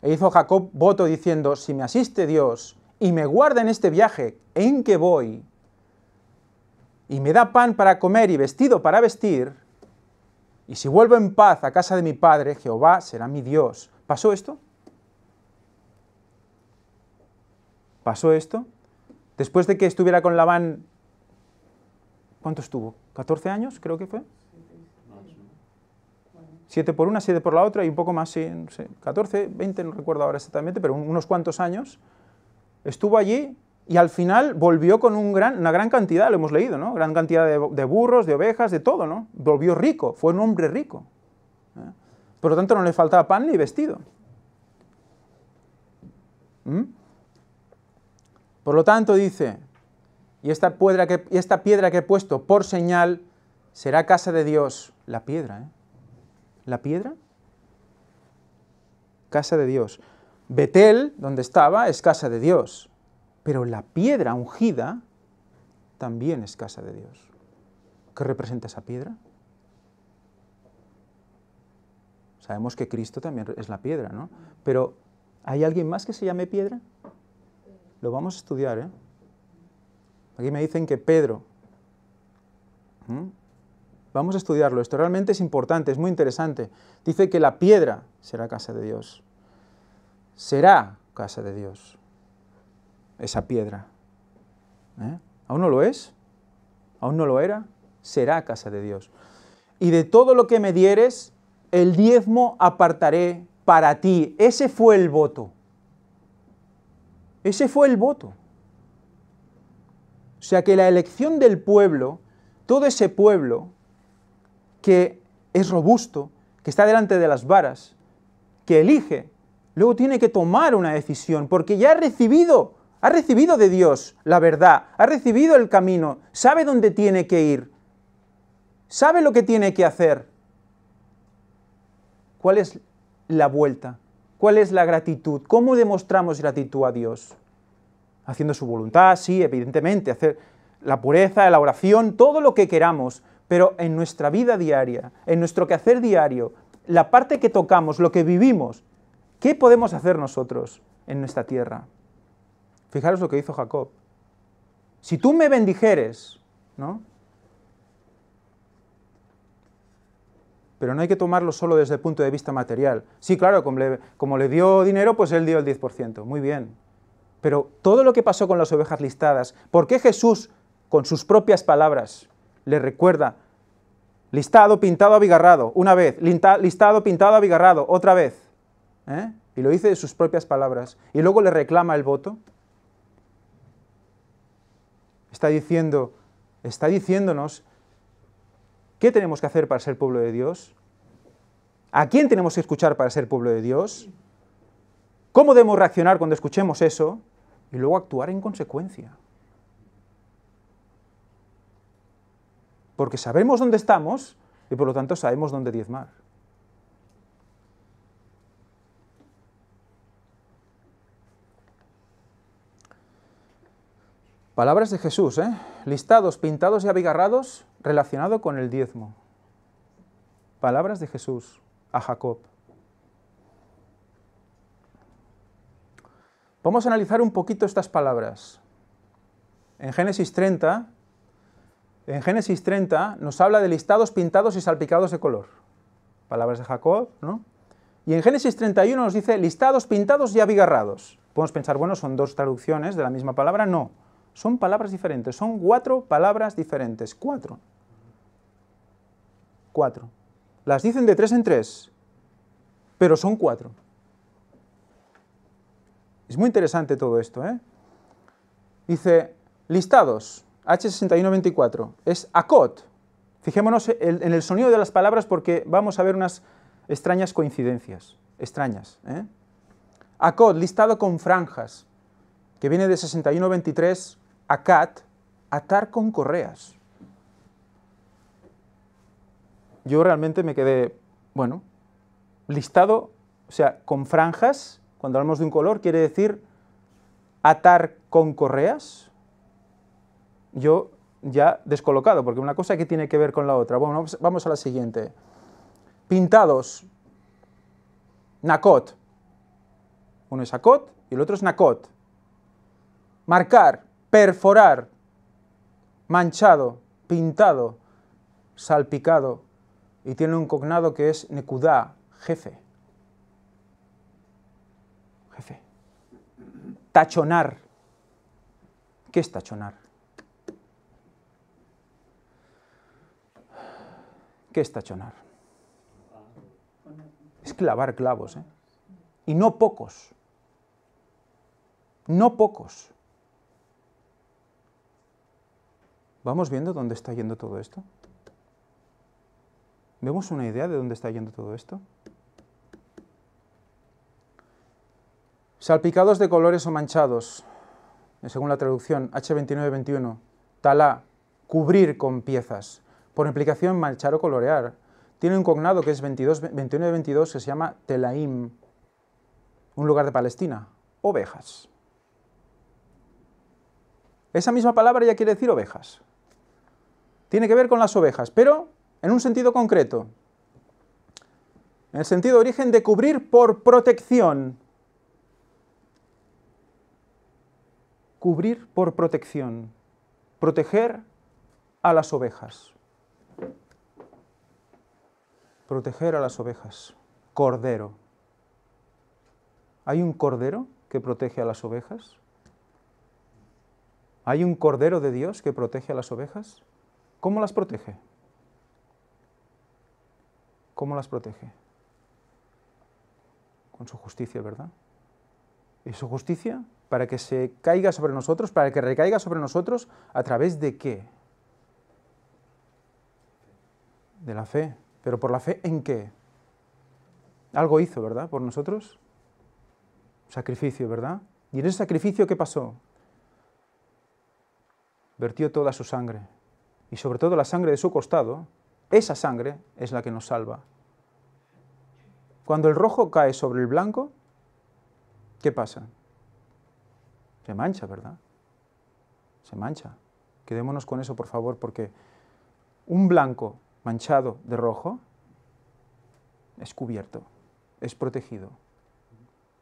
E hizo Jacob voto diciendo, si me asiste Dios y me guarda en este viaje en que voy, y me da pan para comer y vestido para vestir, y si vuelvo en paz a casa de mi padre, Jehová será mi Dios. ¿Pasó esto? ¿Pasó esto? Después de que estuviera con Labán, ¿cuánto estuvo? ¿14 años creo que fue? Siete por una, siete por la otra y un poco más, sí, no sé, 14, 20, no recuerdo ahora exactamente, pero unos cuantos años. Estuvo allí y al final volvió con una gran cantidad, lo hemos leído, ¿no? Gran cantidad de, burros, de ovejas, de todo, ¿no? Volvió rico, fue un hombre rico. ¿eh? Por lo tanto, no le faltaba pan ni vestido. ¿Mm? Por lo tanto, dice, y esta, piedra que, he puesto por señal será casa de Dios. La piedra, ¿eh? ¿La piedra? Casa de Dios. Betel, donde estaba, es casa de Dios. Pero la piedra ungida también es casa de Dios. ¿Qué representa esa piedra? Sabemos que Cristo también es la piedra, ¿no? Pero ¿hay alguien más que se llame piedra? Lo vamos a estudiar, ¿eh? Aquí me dicen que Pedro. Vamos a estudiarlo. Esto realmente es importante, es muy interesante. Dice que la piedra será casa de Dios. Será casa de Dios. Esa piedra. ¿eh? ¿Aún no lo es? ¿Aún no lo era? Será casa de Dios. Y de todo lo que me dieres, el diezmo apartaré para ti. Ese fue el voto. Ese fue el voto. O sea que la elección del pueblo, todo ese pueblo que es robusto, que está delante de las varas, que elige, luego tiene que tomar una decisión, porque ya ha recibido, ha recibido de Dios la verdad, ha recibido el camino, sabe dónde tiene que ir, sabe lo que tiene que hacer. ¿Cuál es la vuelta? ¿Cuál es la gratitud? ¿Cómo demostramos gratitud a Dios? Haciendo su voluntad, sí, evidentemente, hacer la pureza, la oración, todo lo que queramos, pero en nuestra vida diaria, en nuestro quehacer diario, la parte que tocamos, lo que vivimos, ¿qué podemos hacer nosotros en nuestra tierra? Fijaros lo que hizo Jacob. Si tú me bendijeres, ¿no? pero no hay que tomarlo solo desde el punto de vista material. Sí, claro, como le, dio dinero, pues él dio el 10%, muy bien. Pero todo lo que pasó con las ovejas listadas, ¿por qué Jesús, con sus propias palabras, le recuerda listado, pintado, abigarrado, una vez, listado, pintado, abigarrado, otra vez? ¿Eh? Y lo dice de sus propias palabras, y luego le reclama el voto. Está diciendo, está diciéndonos ¿Qué tenemos que hacer para ser pueblo de Dios? ¿A quién tenemos que escuchar para ser pueblo de Dios? ¿Cómo debemos reaccionar cuando escuchemos eso? Y luego actuar en consecuencia. Porque sabemos dónde estamos y por lo tanto sabemos dónde diezmar. Palabras de Jesús, ¿eh? Listados, pintados y abigarrados relacionado con el diezmo. Palabras de Jesús a Jacob. Vamos a analizar un poquito estas palabras. En Génesis 30, en Génesis 30 nos habla de listados pintados y salpicados de color. Palabras de Jacob, ¿no? Y en Génesis 31 nos dice listados pintados y abigarrados. Podemos pensar, bueno, son dos traducciones de la misma palabra. No. Son palabras diferentes, son cuatro palabras diferentes, cuatro. Cuatro. Las dicen de tres en tres, pero son cuatro. Es muy interesante todo esto, ¿eh? Dice, listados, H6124, es ACOT. Fijémonos en el sonido de las palabras porque vamos a ver unas extrañas coincidencias, extrañas. ¿eh? ACOT, listado con franjas, que viene de 6123 Acat, atar con correas. Yo realmente me quedé, bueno, listado, o sea, con franjas, cuando hablamos de un color, quiere decir atar con correas. Yo ya descolocado, porque una cosa que tiene que ver con la otra. Bueno, vamos a la siguiente. Pintados. Nakot. Uno es acot y el otro es nakot. Marcar perforar, manchado, pintado, salpicado, y tiene un cognado que es necudá, jefe. Jefe. Tachonar. ¿Qué es tachonar? ¿Qué es tachonar? Es clavar clavos, ¿eh? Y no pocos. No pocos. ¿Vamos viendo dónde está yendo todo esto? ¿Vemos una idea de dónde está yendo todo esto? Salpicados de colores o manchados, según la traducción H2921, talá, cubrir con piezas, por implicación manchar o colorear. Tiene un cognado que es 22, 21-22 que se llama Telaim, un lugar de Palestina, ovejas. Esa misma palabra ya quiere decir ovejas tiene que ver con las ovejas, pero en un sentido concreto. En el sentido de origen de cubrir por protección. Cubrir por protección. Proteger a las ovejas. Proteger a las ovejas. Cordero. ¿Hay un cordero que protege a las ovejas? ¿Hay un cordero de Dios que protege a las ovejas? ¿Cómo las protege? ¿Cómo las protege? Con su justicia, ¿verdad? ¿Y su justicia? Para que se caiga sobre nosotros, para que recaiga sobre nosotros, ¿a través de qué? De la fe. ¿Pero por la fe en qué? Algo hizo, ¿verdad? Por nosotros. Sacrificio, ¿verdad? ¿Y en ese sacrificio qué pasó? Vertió toda su sangre y sobre todo la sangre de su costado, esa sangre es la que nos salva. Cuando el rojo cae sobre el blanco, ¿qué pasa? Se mancha, ¿verdad? Se mancha. Quedémonos con eso, por favor, porque un blanco manchado de rojo es cubierto, es protegido,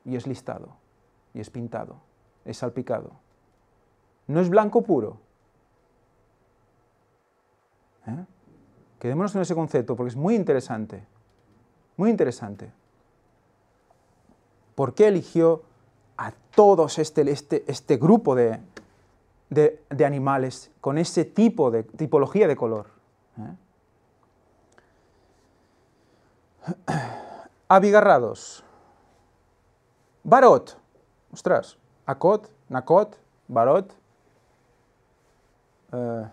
y es listado, y es pintado, es salpicado. No es blanco puro, ¿Eh? Quedémonos en ese concepto porque es muy interesante, muy interesante. ¿Por qué eligió a todos este, este, este grupo de, animales con ese tipo de tipología de color? ¿Eh? [CLEARS THROAT] Abigarrados. Barot. Ostras. Akot, nakot, Barot. Eh,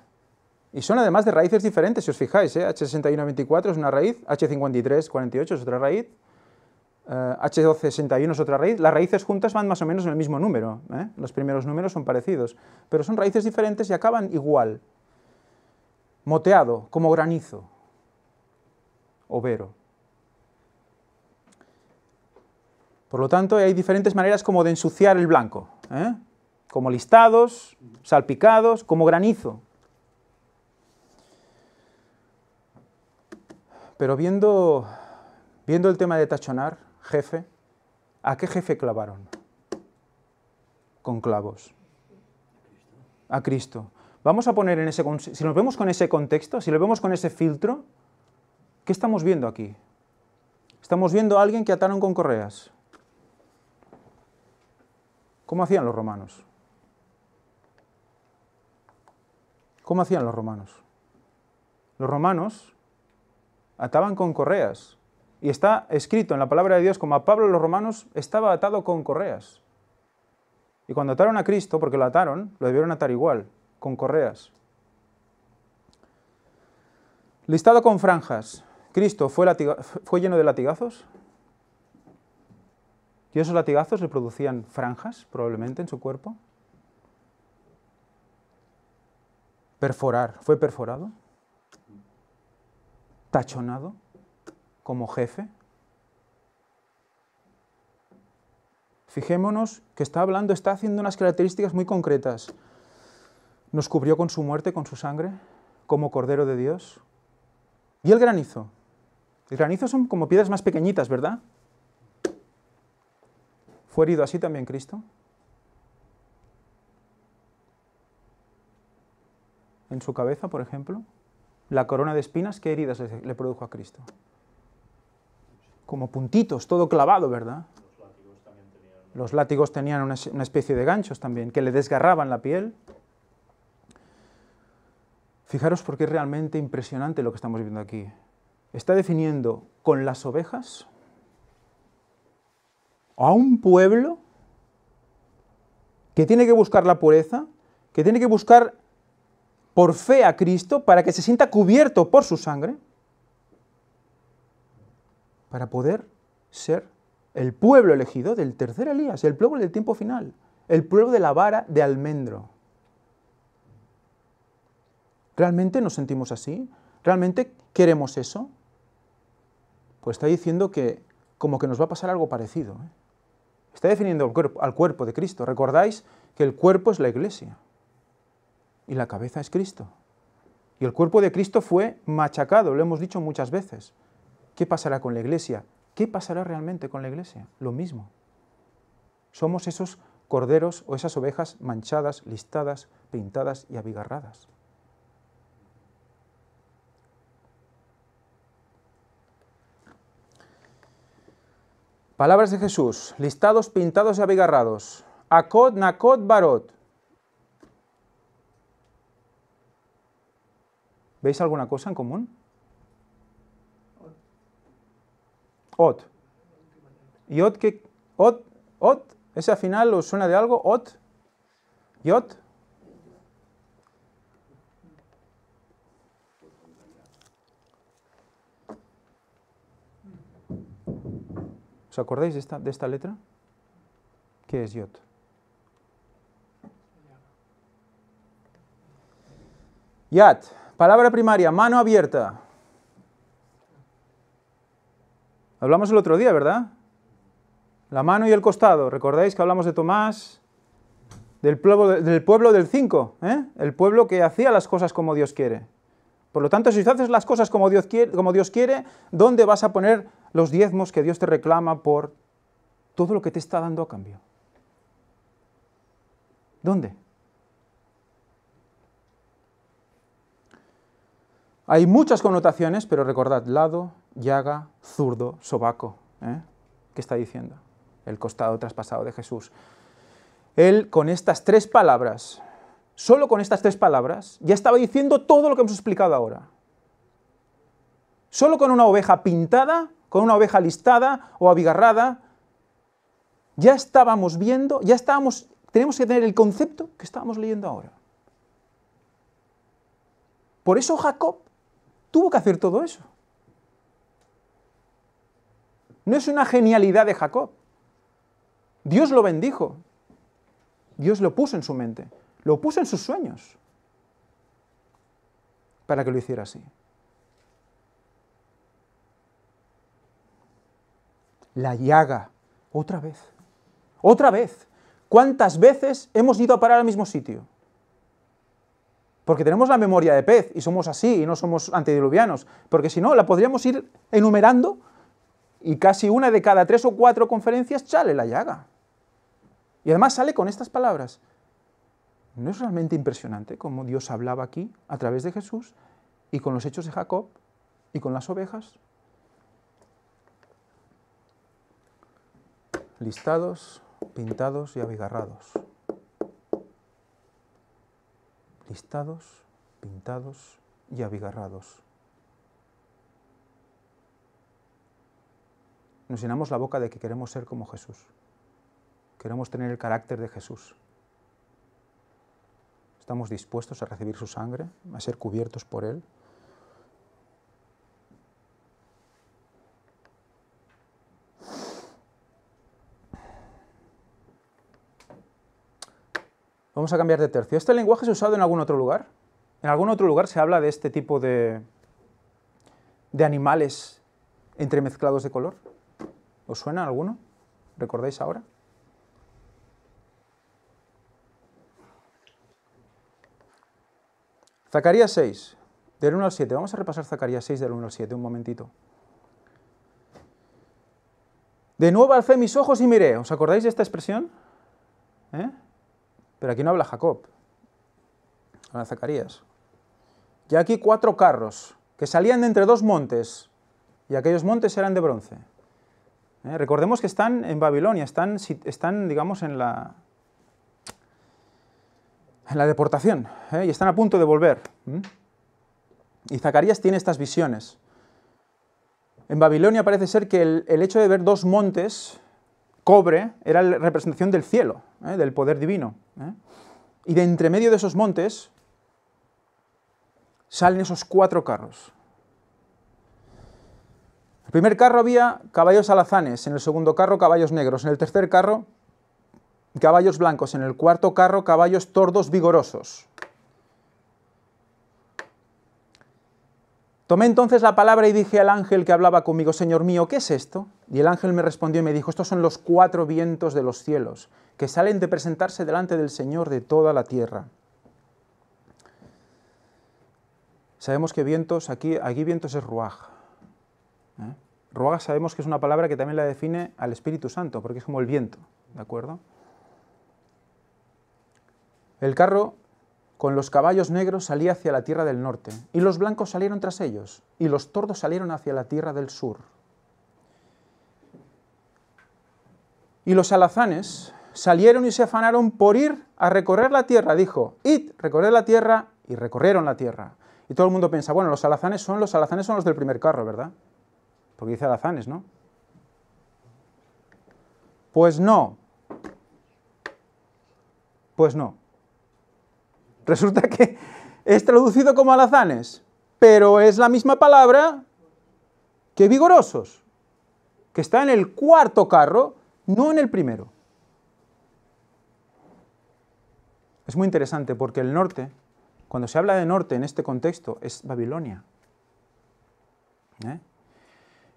y son además de raíces diferentes, si os fijáis, ¿eh? H6124 es una raíz, H5348 es otra raíz, eh, h 61 es otra raíz. Las raíces juntas van más o menos en el mismo número, ¿eh? los primeros números son parecidos, pero son raíces diferentes y acaban igual, moteado, como granizo, overo. Por lo tanto, hay diferentes maneras como de ensuciar el blanco, ¿eh? como listados, salpicados, como granizo, Pero viendo, viendo el tema de Tachonar, jefe, ¿a qué jefe clavaron? Con clavos. A Cristo. Vamos a poner en ese, si nos vemos con ese contexto, si lo vemos con ese filtro, ¿qué estamos viendo aquí? Estamos viendo a alguien que ataron con correas. ¿Cómo hacían los romanos? ¿Cómo hacían los romanos? Los romanos ataban con correas. Y está escrito en la palabra de Dios como a Pablo los romanos estaba atado con correas. Y cuando ataron a Cristo, porque lo ataron, lo debieron atar igual, con correas. Listado con franjas, ¿Cristo fue, fue lleno de latigazos? ¿Y esos latigazos le producían franjas, probablemente, en su cuerpo? Perforar, ¿fue perforado? tachonado como jefe? Fijémonos que está hablando, está haciendo unas características muy concretas. Nos cubrió con su muerte, con su sangre, como Cordero de Dios. ¿Y el granizo? El granizo son como piedras más pequeñitas, ¿verdad? ¿Fue herido así también Cristo? ¿En su cabeza, por ejemplo? la corona de espinas, ¿qué heridas le produjo a Cristo? Como puntitos, todo clavado, ¿verdad? Los látigos tenían una especie de ganchos también, que le desgarraban la piel. Fijaros porque es realmente impresionante lo que estamos viendo aquí. Está definiendo con las ovejas a un pueblo que tiene que buscar la pureza, que tiene que buscar por fe a Cristo para que se sienta cubierto por su sangre, para poder ser el pueblo elegido del tercer Elías, el pueblo del tiempo final, el pueblo de la vara de almendro. ¿Realmente nos sentimos así? ¿Realmente queremos eso? Pues está diciendo que como que nos va a pasar algo parecido. ¿eh? Está definiendo al cuerpo de Cristo. Recordáis que el cuerpo es la iglesia y la cabeza es Cristo. Y el cuerpo de Cristo fue machacado, lo hemos dicho muchas veces. ¿Qué pasará con la iglesia? ¿Qué pasará realmente con la iglesia? Lo mismo. Somos esos corderos o esas ovejas manchadas, listadas, pintadas y abigarradas. Palabras de Jesús, listados, pintados y abigarrados. Akod, nakod, barot. ¿Veis alguna cosa en común? Ot. Yot ot qué? ¿Ot? ¿Ot? ¿Ese al final os suena de algo? ¿Ot? ¿Y ot? Yot. os acordáis de esta, de esta letra? ¿Qué es yot? Yat. Palabra primaria, mano abierta. Hablamos el otro día, ¿verdad? La mano y el costado. ¿Recordáis que hablamos de Tomás? Del pueblo, del pueblo del 5, ¿eh? el pueblo que hacía las cosas como Dios quiere. Por lo tanto, si tú haces las cosas como Dios, quiere, como Dios quiere, ¿dónde vas a poner los diezmos que Dios te reclama por todo lo que te está dando a cambio? ¿Dónde? Hay muchas connotaciones, pero recordad, lado, llaga, zurdo, sobaco. ¿eh? ¿Qué está diciendo? El costado traspasado de Jesús. Él con estas tres palabras, solo con estas tres palabras, ya estaba diciendo todo lo que hemos explicado ahora. Solo con una oveja pintada, con una oveja listada o abigarrada, ya estábamos viendo, ya estábamos, tenemos que tener el concepto que estábamos leyendo ahora. Por eso Jacob tuvo que hacer todo eso. No es una genialidad de Jacob. Dios lo bendijo. Dios lo puso en su mente. Lo puso en sus sueños para que lo hiciera así. La llaga, otra vez, otra vez. ¿Cuántas veces hemos ido a parar al mismo sitio? Porque tenemos la memoria de pez y somos así y no somos antediluvianos. Porque si no, la podríamos ir enumerando y casi una de cada tres o cuatro conferencias chale la llaga. Y además sale con estas palabras. ¿No es realmente impresionante cómo Dios hablaba aquí a través de Jesús y con los hechos de Jacob y con las ovejas? Listados, pintados y abigarrados. estados, pintados y abigarrados. Nos llenamos la boca de que queremos ser como Jesús. Queremos tener el carácter de Jesús. Estamos dispuestos a recibir su sangre, a ser cubiertos por Él, Vamos a cambiar de tercio. ¿Este lenguaje es usado en algún otro lugar? ¿En algún otro lugar se habla de este tipo de, animales entremezclados de color? ¿Os suena alguno? ¿Recordáis ahora? Zacarías 6, del 1 al 7. Vamos a repasar Zacarías 6 del 1 al 7 un momentito. De nuevo alcé mis ojos y miré. ¿Os acordáis de esta expresión? ¿Eh? Pero aquí no habla Jacob, habla Zacarías. Y aquí cuatro carros que salían de entre dos montes, y aquellos montes eran de bronce. Eh, recordemos que están en Babilonia, están, están digamos, en la, en la deportación, eh, y están a punto de volver. Y Zacarías tiene estas visiones. En Babilonia parece ser que el hecho de ver dos montes cobre era la representación del cielo, ¿eh? del poder divino. ¿eh? Y de entre medio de esos montes salen esos cuatro carros. En el primer carro había caballos alazanes, en el segundo carro caballos negros, en el tercer carro caballos blancos, en el cuarto carro caballos tordos vigorosos. Tomé entonces la palabra y dije al ángel que hablaba conmigo, Señor mío, ¿qué es esto? Y el ángel me respondió y me dijo, estos son los cuatro vientos de los cielos, que salen de presentarse delante del Señor de toda la tierra. Sabemos que vientos, aquí, aquí vientos es ruaj. ¿Eh? sabemos que es una palabra que también la define al Espíritu Santo, porque es como el viento, ¿de acuerdo? El carro con los caballos negros salí hacia la tierra del norte, y los blancos salieron tras ellos, y los tordos salieron hacia la tierra del sur. Y los alazanes salieron y se afanaron por ir a recorrer la tierra, dijo, id, recorrer la tierra, y recorrieron la tierra. Y todo el mundo piensa, bueno, los alazanes son los alazanes son los del primer carro, ¿verdad? Porque dice alazanes, ¿no? Pues no. Pues no. Resulta que es traducido como alazanes, pero es la misma palabra que vigorosos, que está en el cuarto carro, no en el primero. Es muy interesante porque el norte, cuando se habla de norte en este contexto, es Babilonia. ¿eh?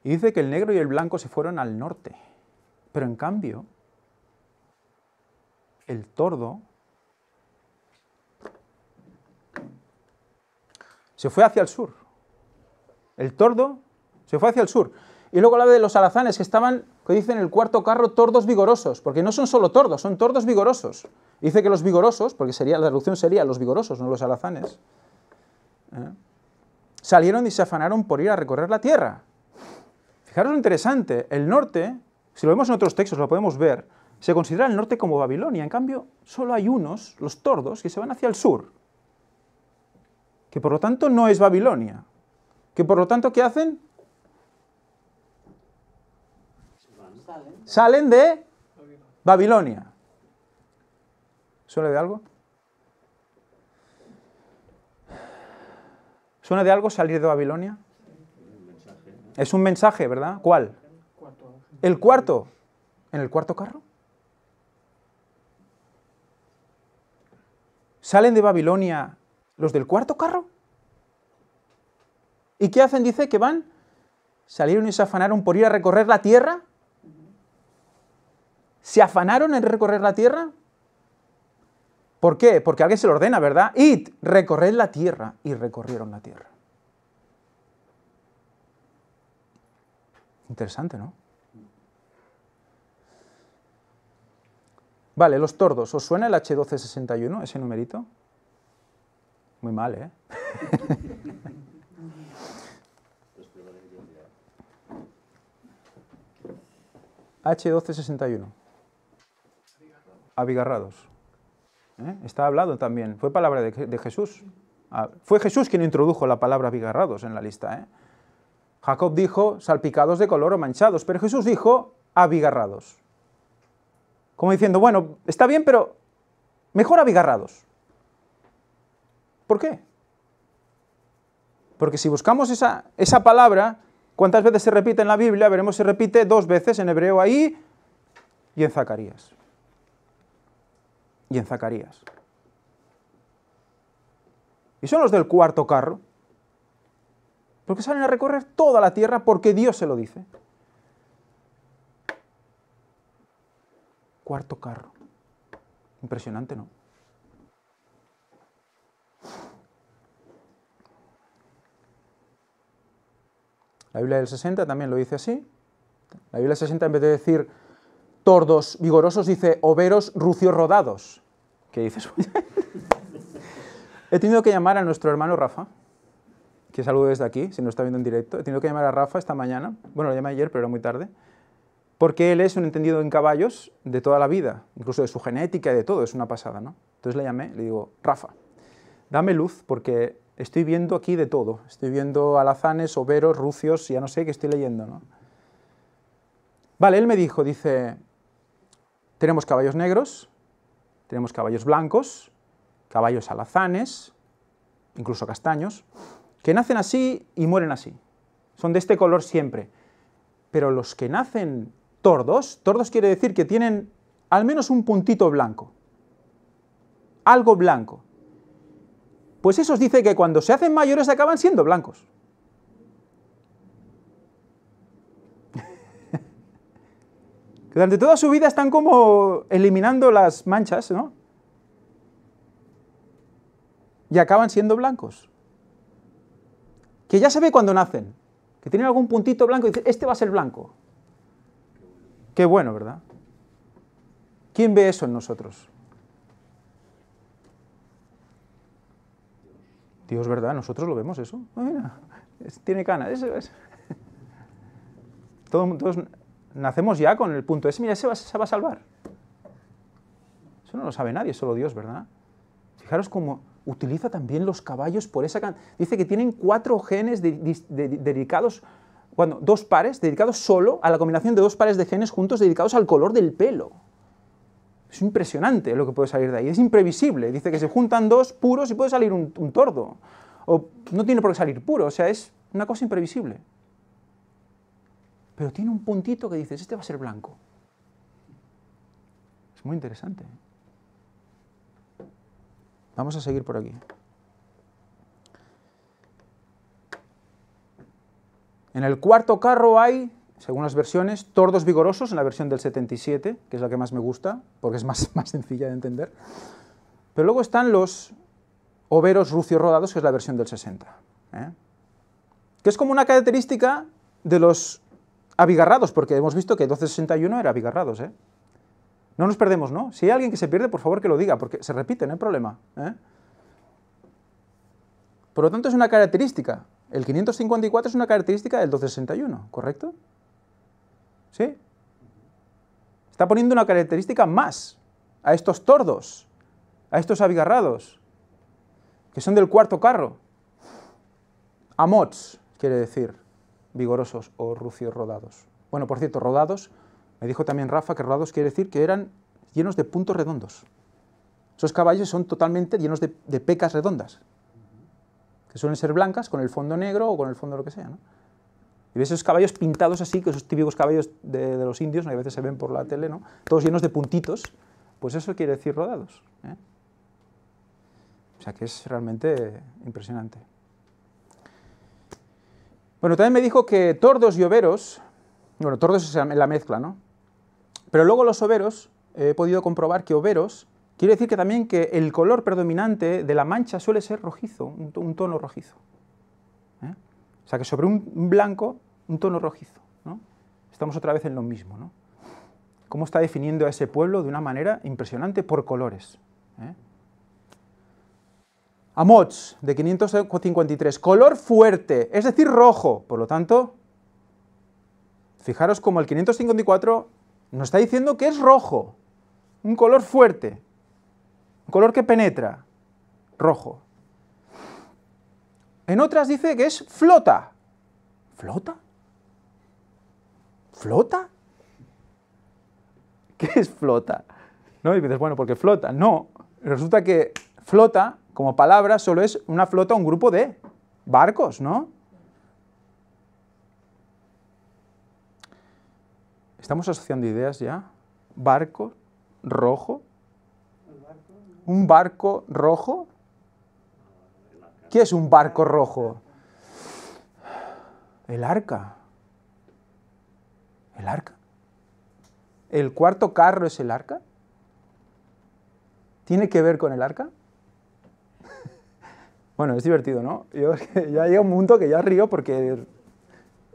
Y dice que el negro y el blanco se fueron al norte, pero en cambio, el tordo se fue hacia el sur. El tordo se fue hacia el sur. Y luego habla de los alazanes que estaban, que dicen el cuarto carro, tordos vigorosos, porque no son solo tordos, son tordos vigorosos. Dice que los vigorosos, porque sería, la traducción sería los vigorosos, no los alazanes, ¿eh? salieron y se afanaron por ir a recorrer la tierra. Fijaros lo interesante, el norte, si lo vemos en otros textos, lo podemos ver, se considera el norte como Babilonia, en cambio, solo hay unos, los tordos, que se van hacia el sur que por lo tanto no es Babilonia, que por lo tanto, ¿qué hacen? Salen de Babilonia. ¿Suena de algo? ¿Suena de algo salir de Babilonia? Es un mensaje, ¿verdad? ¿Cuál? El cuarto. ¿En el cuarto carro? Salen de Babilonia los del cuarto carro. ¿Y qué hacen? Dice que van, salieron y se afanaron por ir a recorrer la tierra. ¿Se afanaron en recorrer la tierra? ¿Por qué? Porque alguien se lo ordena, ¿verdad? ¡It! Recorrer la tierra. Y recorrieron la tierra. Interesante, ¿no? Vale, los tordos. ¿Os suena el H1261, ese numerito? Muy mal, ¿eh? H1261. [LAUGHS] Abigarrados. ¿eh? Está hablado también. Fue palabra de, Jesús. Ah, fue Jesús quien introdujo la palabra abigarrados en la lista. ¿eh? Jacob dijo salpicados de color o manchados, pero Jesús dijo abigarrados. Como diciendo, bueno, está bien, pero mejor abigarrados. ¿Por qué? Porque si buscamos esa, palabra, ¿cuántas veces se repite en la Biblia? Veremos, se repite dos veces en hebreo ahí y en Zacarías. Y en Zacarías. Y son los del cuarto carro. Porque salen a recorrer toda la tierra porque Dios se lo dice. Cuarto carro. Impresionante, ¿no? La Biblia del 60 también lo dice así. La Biblia del 60 en vez de decir tordos vigorosos dice overos rucios rodados. ¿Qué dices? [LAUGHS] he tenido que llamar a nuestro hermano Rafa, que saludo desde aquí, si no está viendo en directo. He tenido que llamar a Rafa esta mañana. Bueno, lo llamé ayer, pero era muy tarde porque él es un entendido en caballos de toda la vida, incluso de su genética y de todo, es una pasada, ¿no? Entonces le llamé, le digo, Rafa, dame luz porque estoy viendo aquí de todo. Estoy viendo alazanes, overos, rucios, ya no sé qué estoy leyendo. Vale, él me dijo, dice, tenemos caballos negros, tenemos caballos blancos, caballos alazanes, incluso castaños, que nacen así y mueren así. Son de este color siempre. Pero los que nacen tordos, tordos quiere decir que tienen al menos un puntito blanco, algo blanco. Pues os dice que cuando se hacen mayores acaban siendo blancos. [LAUGHS] que durante toda su vida están como eliminando las manchas, ¿no? Y acaban siendo blancos. Que ya se ve cuando nacen, que tienen algún puntito blanco y dicen, este va a ser blanco. Qué bueno, ¿verdad? ¿Quién ve eso en nosotros? Dios, verdad, nosotros lo vemos eso. Ah, tiene canas, eso es. Todos, nacemos ya con el punto ese, mira, ese se va a salvar. Eso no lo sabe nadie, solo Dios, ¿verdad? Fijaros cómo utiliza también los caballos por esa cana. Dice que tienen cuatro genes dedicados, cuando dos pares, dedicados solo a la combinación de dos pares de genes juntos dedicados al color del pelo. Es impresionante lo que puede salir de ahí, es imprevisible. Dice que se juntan dos puros y puede salir un, tordo. O no tiene por qué salir puro, o sea, es una cosa imprevisible. Pero tiene un puntito que dices, este va a ser blanco. Es muy interesante. ¿eh? Vamos a seguir por aquí. En el cuarto carro hay según las versiones, tordos vigorosos en la versión del 77, que es la que más me gusta, porque es [LAUGHS] más, sencilla de entender. Pero luego están los overos rucios rodados, que es la versión del 60, ¿eh? que es como una característica de los abigarrados, porque hemos visto que el 1261 era abigarrados. ¿eh? No nos perdemos, ¿no? Si hay alguien que se pierde, por favor que lo diga, porque se repite, no hay problema. ¿eh? Por lo tanto, es una característica. El 554 es una característica del 1261, ¿correcto? ¿Sí? Está poniendo una característica más a estos tordos, a estos abigarrados, que son del cuarto carro. Amots quiere decir vigorosos o rucios rodados. Bueno, por cierto, rodados, me dijo también Rafa que rodados quiere decir que eran llenos de puntos redondos. Esos caballos son totalmente llenos de, pecas redondas, que suelen ser blancas con el fondo negro o con el fondo lo que sea. ¿no? Y ves esos caballos pintados así, que esos típicos caballos de, los indios, ¿no? a veces se ven por la tele, ¿no? todos llenos de puntitos, pues eso quiere decir rodados. ¿eh? O sea que es realmente impresionante. Bueno, también me dijo que tordos y overos, bueno, tordos es la mezcla, ¿no? Pero luego los overos, he podido comprobar que overos, quiere decir que también que el color predominante de la mancha suele ser rojizo, un, tono rojizo. ¿eh? O sea que sobre un blanco un tono rojizo. ¿no? Estamos otra vez en lo mismo. ¿no? Cómo está definiendo a ese pueblo de una manera impresionante por colores. ¿eh? Amots, de 553, color fuerte, es decir, rojo. Por lo tanto, fijaros como el 554 nos está diciendo que es rojo, un color fuerte, un color que penetra, rojo. En otras dice que es flota. ¿Flota? ¿Flota? [LAUGHS] ¿Qué es flota? ¿No? Y dices, bueno, porque flota. No, resulta que flota, como palabra, solo es una flota, un grupo de barcos, ¿no? ¿Estamos asociando ideas ya? ¿Barco rojo? ¿Un barco rojo? ¿Qué es un barco rojo? El arca. El arca. ¿El cuarto carro es el arca? ¿Tiene que ver con el arca? [LAUGHS] bueno, es divertido, ¿no? ya llega un punto que ya río porque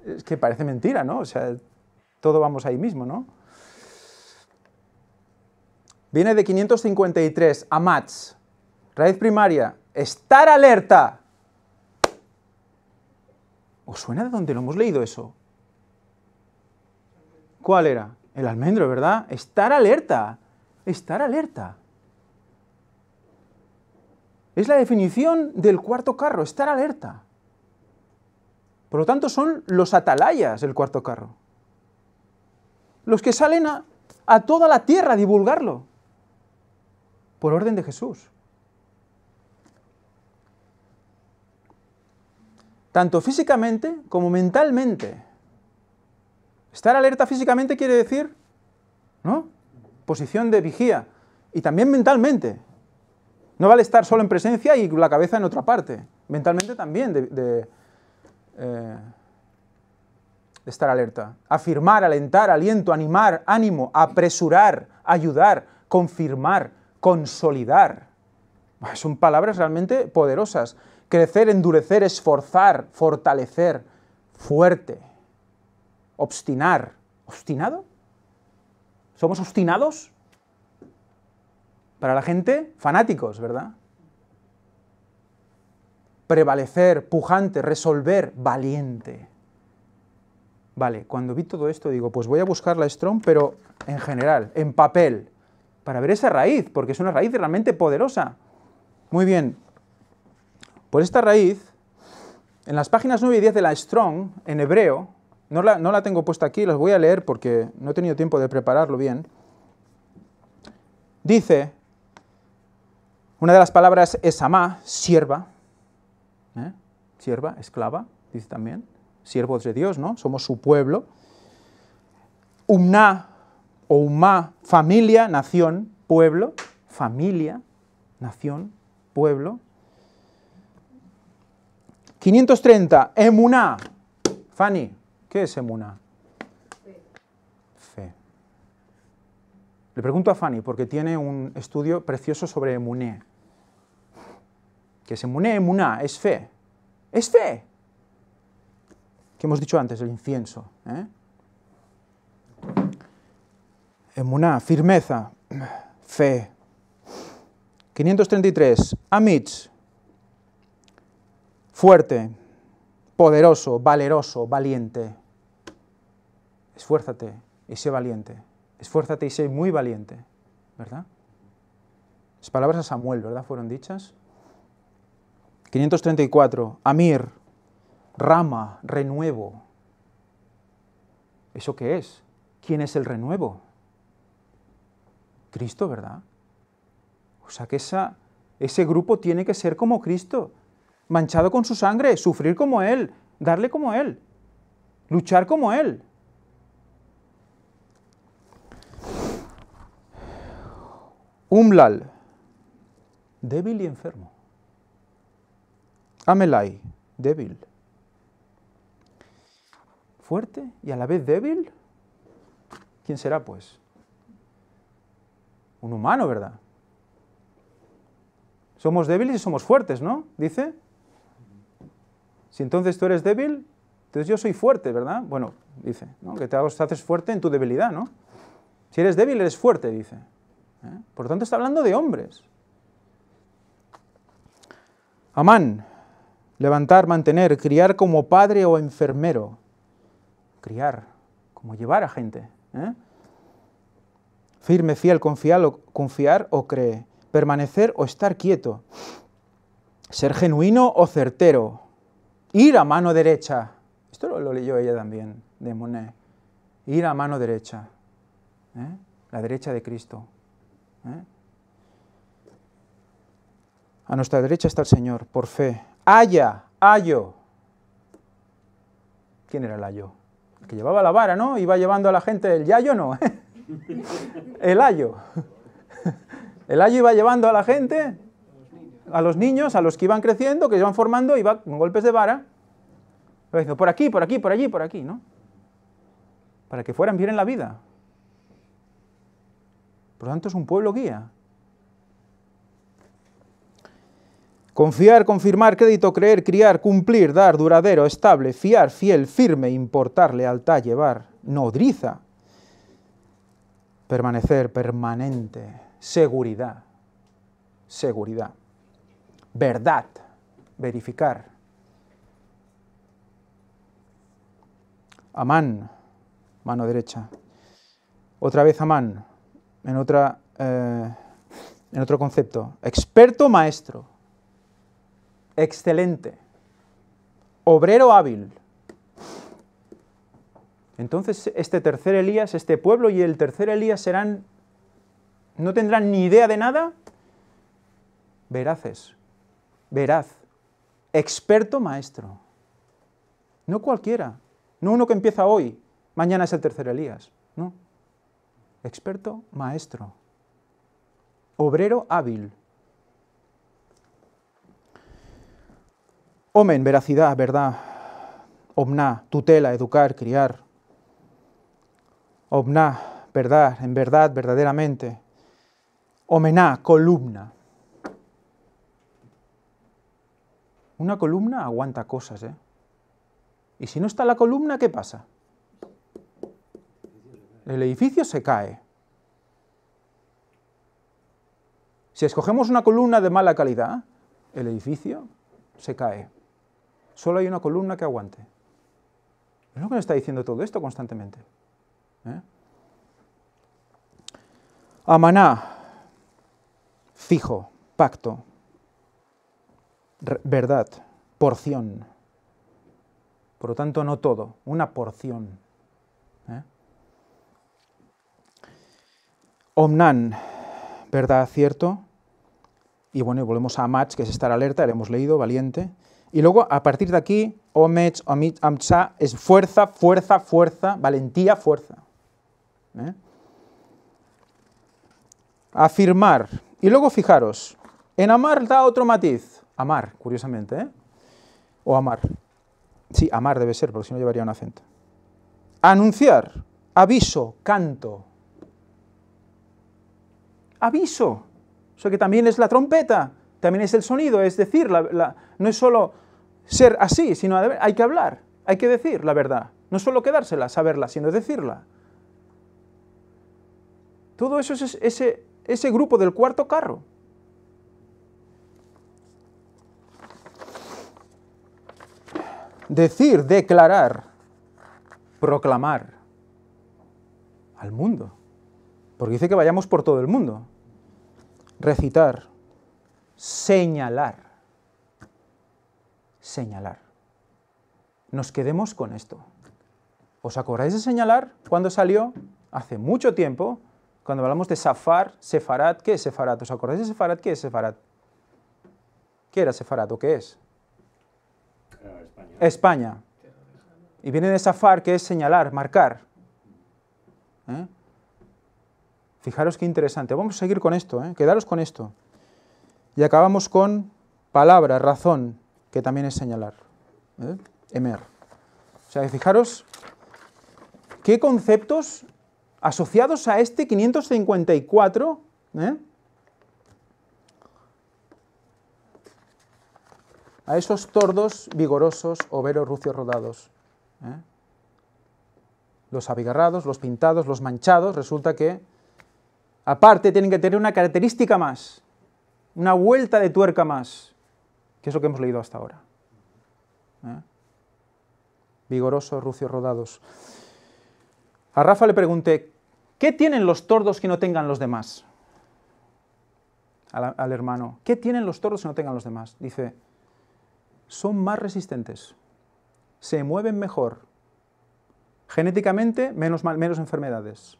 es que parece mentira, ¿no? O sea, todo vamos ahí mismo, ¿no? Viene de 553, a mats. raíz primaria, estar alerta. ¿Os suena de dónde lo hemos leído eso? ¿Cuál era? El almendro, ¿verdad? Estar alerta. Estar alerta. Es la definición del cuarto carro, estar alerta. Por lo tanto, son los atalayas el cuarto carro. Los que salen a, a toda la tierra a divulgarlo. Por orden de Jesús. Tanto físicamente como mentalmente Estar alerta físicamente quiere decir, ¿no? Posición de vigía. Y también mentalmente. No vale estar solo en presencia y la cabeza en otra parte. Mentalmente también de, de eh, estar alerta. Afirmar, alentar, aliento, animar, ánimo, apresurar, ayudar, confirmar, consolidar. Son palabras realmente poderosas. Crecer, endurecer, esforzar, fortalecer, fuerte obstinar. ¿Obstinado? ¿Somos obstinados? Para la gente, fanáticos, ¿verdad? Prevalecer, pujante, resolver, valiente. Vale, cuando vi todo esto digo, pues voy a buscar la Strong, pero en general, en papel, para ver esa raíz, porque es una raíz realmente poderosa. Muy bien, Por pues esta raíz, en las páginas 9 y 10 de la Strong, en hebreo, no la, tengo puesta aquí, las voy a leer porque no he tenido tiempo de prepararlo bien. Dice, una de las palabras es amá, sierva, ¿eh? sierva, esclava, dice también, siervos de Dios, ¿no? Somos su pueblo. umna o umá, familia, nación, pueblo, familia, nación, pueblo. 530, emuná, Fanny, ¿Qué es emuná? Fe. Le pregunto a Fanny porque tiene un estudio precioso sobre emuné. ¿Qué es emuné, emuná, es fe. Es fe. Que hemos dicho antes, el incienso. ¿eh? Emuná, firmeza, fe. 533, Amitz, fuerte, poderoso, valeroso, valiente esfuérzate y sé valiente, esfuérzate y sé muy valiente, ¿verdad? Las palabras a Samuel, ¿verdad? Fueron dichas. 534, Amir, rama, renuevo. ¿Eso qué es? ¿Quién es el renuevo? Cristo, ¿verdad? O sea que ese grupo tiene que ser como Cristo, manchado con su sangre, sufrir como Él, darle como Él, luchar como Él. Umlal, débil y enfermo. Amelai, débil. Fuerte y a la vez débil. ¿Quién será pues? Un humano, ¿verdad? Somos débiles y somos fuertes, ¿no? Dice. Si entonces tú eres débil, entonces yo soy fuerte, ¿verdad? Bueno, dice, ¿no? que te haces fuerte en tu debilidad, ¿no? Si eres débil, eres fuerte, dice. ¿Eh? Por lo tanto, está hablando de hombres. Amán, levantar, mantener, criar como padre o enfermero. Criar, como llevar a gente. ¿eh? Firme, fiel, confiar o, confiar o cree. Permanecer o estar quieto. Ser genuino o certero. Ir a mano derecha. Esto lo, leyó ella también, de Monet. Ir a mano derecha. ¿eh? La derecha de Cristo. ¿Eh? A nuestra derecha está el Señor, por fe. Haya, Ayo. ¿Quién era el Ayo? El que llevaba la vara, ¿no? Iba llevando a la gente el Yayo, no. [LAUGHS] El Ayo. [LAUGHS] El Ayo iba llevando a la gente, a los niños, a los que iban creciendo, que iban formando, iba con golpes de vara. por aquí, por aquí, por allí, por aquí, ¿no? Para que fueran bien en la vida, por lo tanto, es un pueblo guía. Confiar, confirmar, crédito, creer, criar, cumplir, dar, duradero, estable, fiar, fiel, firme, importar, lealtad, llevar, nodriza. Permanecer, permanente, seguridad, seguridad. Verdad, verificar. Amán, mano derecha. Otra vez Amán, eh, en, otro concepto. Experto maestro, excelente, obrero hábil. Entonces este tercer Elías, este pueblo y el tercer Elías serán, no tendrán ni idea de nada, veraces, veraz, experto maestro. No cualquiera, no uno que empieza hoy, mañana es el tercer Elías, no experto, maestro, obrero hábil. homen veracidad, verdad. Omna, tutela, educar, criar. Omna, verdad, en verdad, verdaderamente. Omená, columna. Una columna aguanta cosas, ¿eh? Y si no está la columna, ¿qué pasa? el edificio se cae. Si escogemos una columna de mala calidad, el edificio se cae. Solo hay una columna que aguante. Es lo que nos está diciendo todo esto constantemente. ¿eh? Amaná, fijo, pacto, verdad, porción. Por lo tanto, no todo, una porción. Omnan, verdad, cierto. Y bueno, volvemos a Match, que es estar alerta, lo hemos leído, valiente. Y luego, a partir de aquí, Omech, Omit, Amcha, es fuerza, fuerza, fuerza, valentía, fuerza. ¿Eh? Afirmar. Y luego, fijaros, en amar da otro matiz. Amar, curiosamente, ¿eh? O amar. Sí, amar debe ser, porque si no llevaría un acento. Anunciar, aviso, canto aviso. O sea que también es la trompeta, también es el sonido, es decir, no es solo ser así, sino hay que hablar, hay que decir la verdad. No es solo quedársela, saberla, sino decirla. Todo eso es ese grupo del cuarto carro. Decir, declarar, proclamar al mundo. Porque dice que vayamos por todo el mundo recitar, señalar, señalar. Nos quedemos con esto. ¿Os acordáis de señalar cuando salió? Hace mucho tiempo, cuando hablamos de Safar, Sefarat, ¿qué es Sefarat? ¿Os acordáis de Sefarat? ¿Qué es Sefarat? ¿Qué era Sefarat o qué es? España. España. Y viene de Safar, que es señalar, marcar. ¿Eh? Fijaros qué interesante. Vamos a seguir con esto, ¿eh? quedaros con esto. Y acabamos con palabra, razón, que también es señalar. ¿eh? Emer. O sea, fijaros qué conceptos asociados a este 554 ¿eh? a esos tordos vigorosos, overos, rucios, rodados. Los abigarrados, los pintados, los manchados, resulta que Aparte, tienen que tener una característica más, una vuelta de tuerca más, que es lo que hemos leído hasta ahora. ¿Eh? Vigorosos, rucios, rodados. A Rafa le pregunté, ¿qué tienen los tordos que no tengan los demás? Al, hermano, ¿qué tienen los tordos que no tengan los demás? Dice, son más resistentes, se mueven mejor, genéticamente menos, menos enfermedades,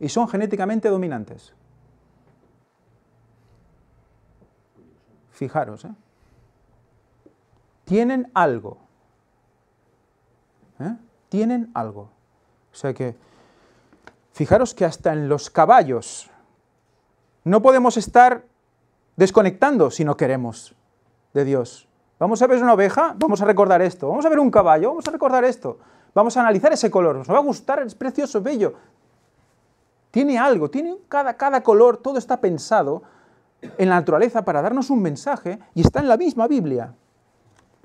y son genéticamente dominantes. Fijaros, ¿eh? Tienen algo. ¿eh? Tienen algo. O sea que, fijaros que hasta en los caballos no podemos estar desconectando si no queremos de Dios. Vamos a ver una oveja, vamos a recordar esto. Vamos a ver un caballo, vamos a recordar esto. Vamos a analizar ese color, nos va a gustar, es precioso, bello. Tiene algo, tiene cada, cada color, todo está pensado en la naturaleza para darnos un mensaje y está en la misma Biblia.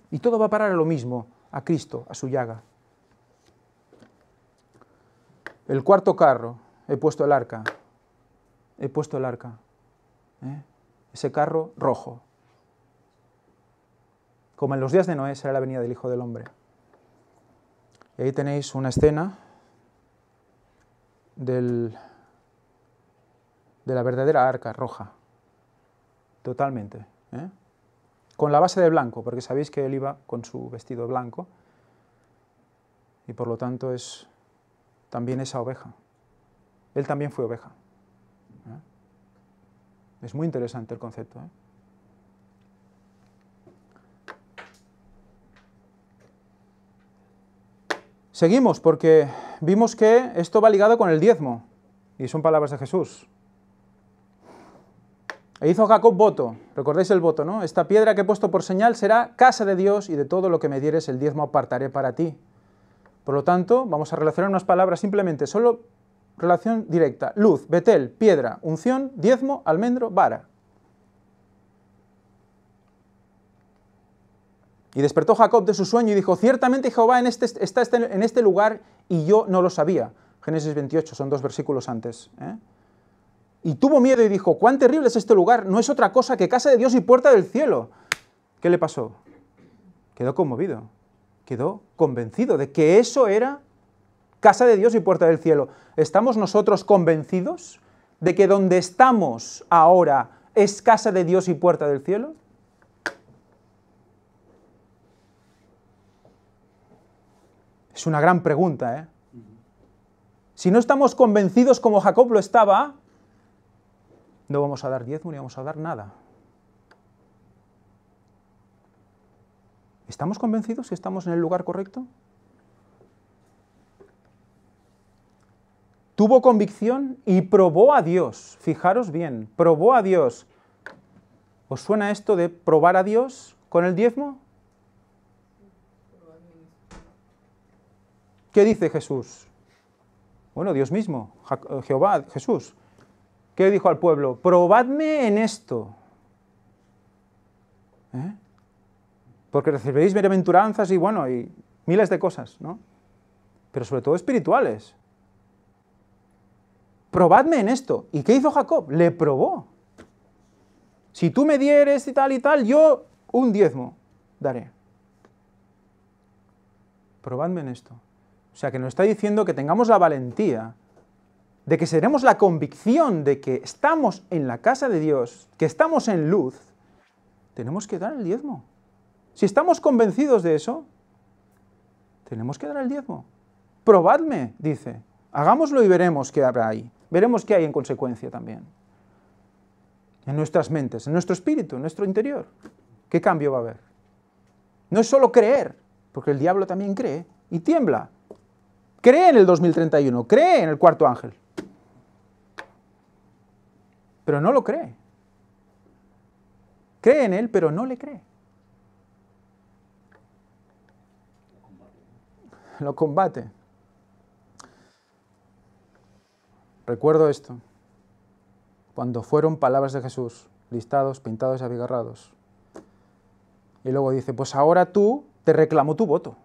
Y todo va a parar a lo mismo, a Cristo, a su llaga. El cuarto carro, he puesto el arca. He puesto el arca. ¿eh? Ese carro rojo. Como en los días de Noé será la venida del Hijo del Hombre. Y ahí tenéis una escena del de la verdadera arca roja. Totalmente. ¿eh? Con la base de blanco, porque sabéis que él iba con su vestido blanco y por lo tanto es también esa oveja. Él también fue oveja. ¿eh? Es muy interesante el concepto. ¿eh? Seguimos, porque vimos que esto va ligado con el diezmo, y son palabras de Jesús. E hizo Jacob voto, recordáis el voto, ¿no? Esta piedra que he puesto por señal será casa de Dios y de todo lo que me dieres el diezmo apartaré para ti. Por lo tanto, vamos a relacionar unas palabras simplemente, solo relación directa. Luz, Betel, piedra, unción, diezmo, almendro, vara. Y despertó Jacob de su sueño y dijo, ciertamente Jehová este, está este, en este lugar y yo no lo sabía. Génesis 28, son dos versículos antes. ¿eh? y tuvo miedo y dijo, cuán terrible es este lugar, no es otra cosa que casa de Dios y puerta del cielo. ¿Qué le pasó? Quedó conmovido, quedó convencido de que eso era casa de Dios y puerta del cielo. ¿Estamos nosotros convencidos de que donde estamos ahora es casa de Dios y puerta del cielo? Es una gran pregunta, ¿eh? Si no estamos convencidos como Jacob lo estaba, no vamos a dar diezmo ni vamos a dar nada. ¿Estamos convencidos que estamos en el lugar correcto? Tuvo convicción y probó a Dios. Fijaros bien, probó a Dios. ¿Os suena esto de probar a Dios con el diezmo? ¿Qué dice Jesús? Bueno, Dios mismo, Jehová, Jesús. ¿Qué dijo al pueblo? Probadme en esto. ¿Eh? Porque recibiréis bienaventuranzas y bueno, y miles de cosas, ¿no? Pero sobre todo espirituales. Probadme en esto. ¿Y qué hizo Jacob? Le probó. Si tú me dieres y tal y tal, yo un diezmo daré. Probadme en esto. O sea, que nos está diciendo que tengamos la valentía de que seremos la convicción de que estamos en la casa de Dios, que estamos en luz, tenemos que dar el diezmo. Si estamos convencidos de eso, tenemos que dar el diezmo. Probadme, dice. Hagámoslo y veremos qué habrá ahí. Veremos qué hay en consecuencia también. En nuestras mentes, en nuestro espíritu, en nuestro interior. ¿Qué cambio va a haber? No es solo creer, porque el diablo también cree y tiembla. Cree en el 2031, cree en el cuarto ángel pero no lo cree. Cree en Él, pero no le cree. Lo combate. Recuerdo esto, cuando fueron palabras de Jesús, listados, pintados y abigarrados. Y luego dice, pues ahora tú te reclamo tu voto.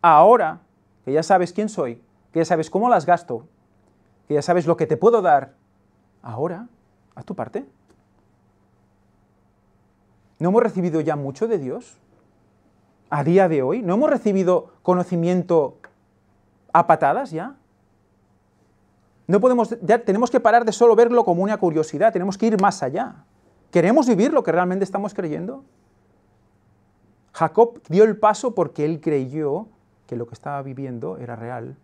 Ahora que ya sabes quién soy, que ya sabes cómo las gasto, que ya sabes lo que te puedo dar, ahora haz tu parte. ¿No hemos recibido ya mucho de Dios? A día de hoy, ¿no hemos recibido conocimiento a patadas ya? No podemos, tenemos que parar de solo verlo como una curiosidad, tenemos que ir más allá. ¿Queremos vivir lo que realmente estamos creyendo? Jacob dio el paso porque él creyó que lo que estaba viviendo era real.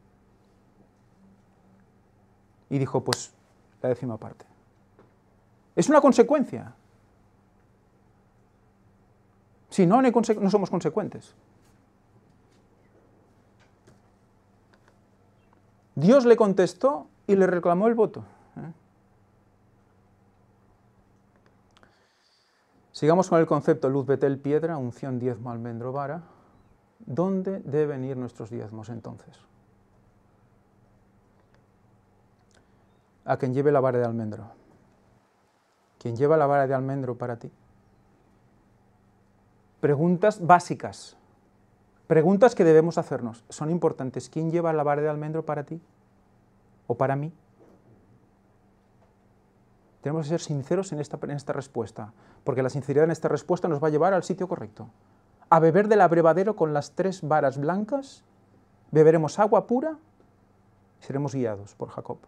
Y dijo, pues, la décima parte. Es una consecuencia. Si no, no, somos consecuentes. Dios le contestó y le reclamó el voto. ¿eh? Sigamos con el concepto luz, betel, piedra, unción, diezmo, almendro, vara. ¿Dónde deben ir nuestros diezmos entonces? A quien lleve la vara de almendro. ¿Quién lleva la vara de almendro para ti. Preguntas básicas, preguntas que debemos hacernos, son importantes. ¿Quién lleva la vara de almendro para ti o para mí? Tenemos que ser sinceros en esta, en esta respuesta, porque la sinceridad en esta respuesta nos va a llevar al sitio correcto. A beber del abrevadero con las tres varas blancas, beberemos agua pura y seremos guiados por Jacob.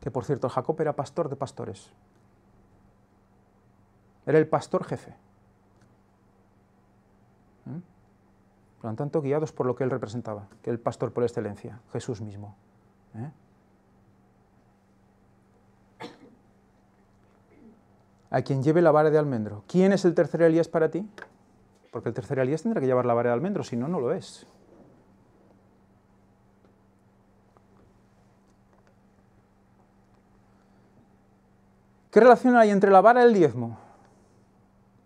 que por cierto Jacob era pastor de pastores. Era el pastor jefe. ¿Mm? Por tanto, guiados por lo que él representaba, que el pastor por excelencia, Jesús mismo. ¿eh? A quien lleve la vara de almendro. ¿Quién es el tercer Elías para ti? Porque el tercer Elías tendrá que llevar la vara de almendro, si no, no lo es. ¿Qué relación hay entre la vara y el diezmo?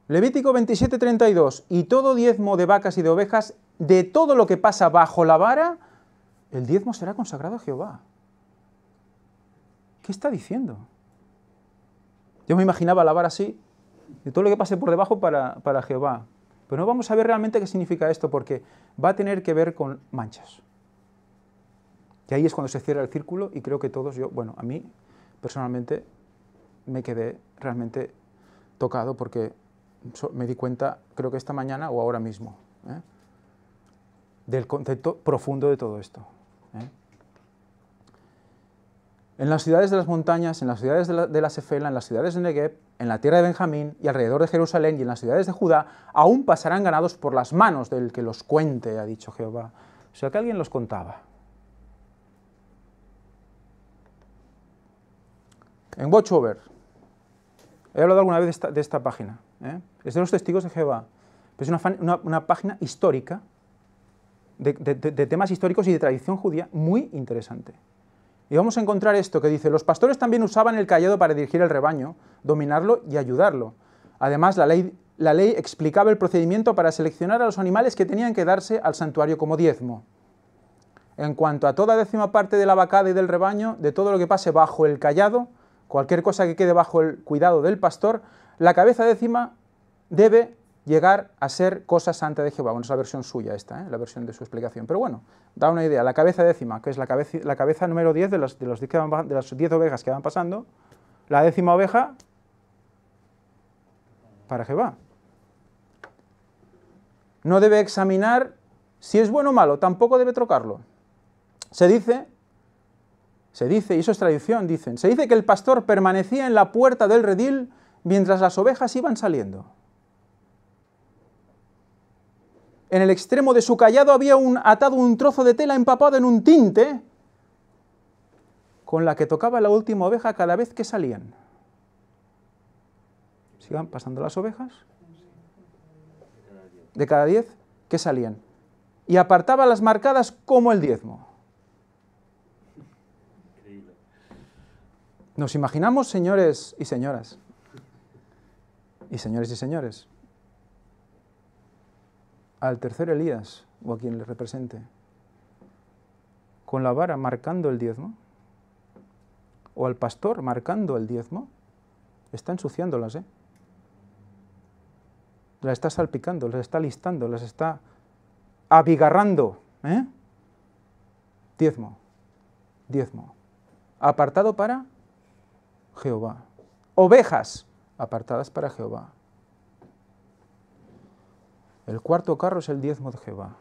Levítico 27:32, y todo diezmo de vacas y de ovejas, de todo lo que pasa bajo la vara, el diezmo será consagrado a Jehová. ¿Qué está diciendo? Yo me imaginaba la vara así, de todo lo que pase por debajo para, para Jehová. Pero no vamos a ver realmente qué significa esto, porque va a tener que ver con manchas. Y ahí es cuando se cierra el círculo y creo que todos, yo, bueno, a mí personalmente me quedé realmente tocado porque me di cuenta, creo que esta mañana o ahora mismo, ¿eh? del concepto profundo de todo esto. ¿eh? En las ciudades de las montañas, en las ciudades de la, de en las ciudades de Negev, en la tierra de Benjamín y alrededor de Jerusalén y en las ciudades de Judá, aún pasarán ganados por las manos del que los cuente, ha dicho Jehová. O sea que alguien los contaba. En Bochover He hablado alguna vez de esta, página. ¿eh? Es de los testigos de Jehová. es una, página histórica, de, temas históricos y de tradición judía, muy interesante. Y vamos a encontrar esto que dice, los pastores también usaban el callado para dirigir el rebaño, dominarlo y ayudarlo. Además, la ley, la ley explicaba el procedimiento para seleccionar a los animales que tenían que darse al santuario como diezmo. En cuanto a toda décima parte de la vacada y del rebaño, de todo lo que pase bajo el callado, cualquier cosa que quede bajo el cuidado del pastor, la cabeza décima debe llegar a ser cosa santa de Jehová. Bueno, es la versión suya esta, ¿eh? la versión de su explicación. Pero bueno, da una idea. La cabeza décima, que es la cabeza, número 10 de, diez de las 10 ovejas que van pasando, la décima oveja para Jehová. No debe examinar si es bueno o malo, tampoco debe trocarlo. Se dice se dice, y eso es tradición, dicen, se dice que el pastor permanecía en la puerta del redil mientras las ovejas iban saliendo. En el extremo de su callado había un, atado un trozo de tela empapado en un tinte con la que tocaba la última oveja cada vez que salían. ¿Sigan pasando las ovejas? De cada diez, que salían. Y apartaba las marcadas como el diezmo. Nos imaginamos, señores y señoras, y señores y señores, al tercer Elías, o a quien le represente, con la vara marcando el diezmo, o al pastor marcando el diezmo, está ensuciándolas, ¿eh? Las está salpicando, las está listando, las está abigarrando, ¿eh? Diezmo, diezmo. Apartado para Jehová. Ovejas apartadas para Jehová. El cuarto carro es el diezmo de Jehová.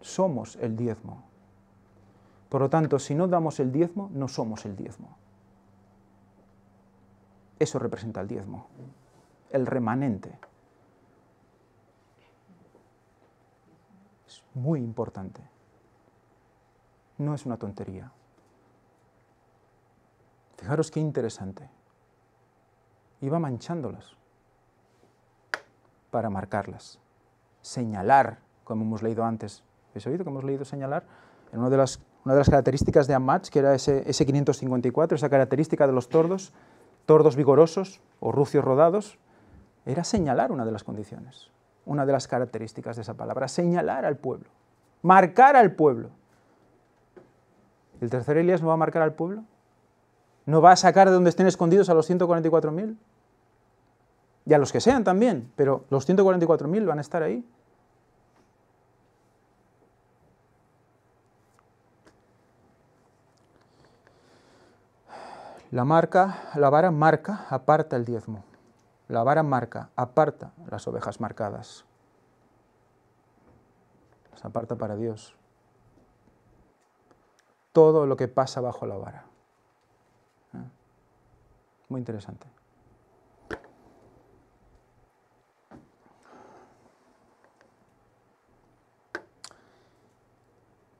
Somos el diezmo. Por lo tanto, si no damos el diezmo, no somos el diezmo. Eso representa el diezmo, el remanente. Es muy importante. No es una tontería. Fijaros qué interesante. Iba manchándolas para marcarlas. Señalar, como hemos leído antes. ¿Habéis oído que hemos leído señalar? En una de las, de las características de Amatch, que era ese, 554, esa característica de los tordos, tordos vigorosos o rucios rodados, era señalar una de las condiciones, una de las características de esa palabra, señalar al pueblo, marcar al pueblo. ¿El tercer Elias no va a marcar al pueblo? ¿No va a sacar de donde estén escondidos a los 144.000? Y a los que sean también, pero los 144.000 van a estar ahí. La marca, la vara marca, aparta el diezmo. La vara marca, aparta las ovejas marcadas. Las aparta para Dios. Todo lo que pasa bajo la vara muy interesante.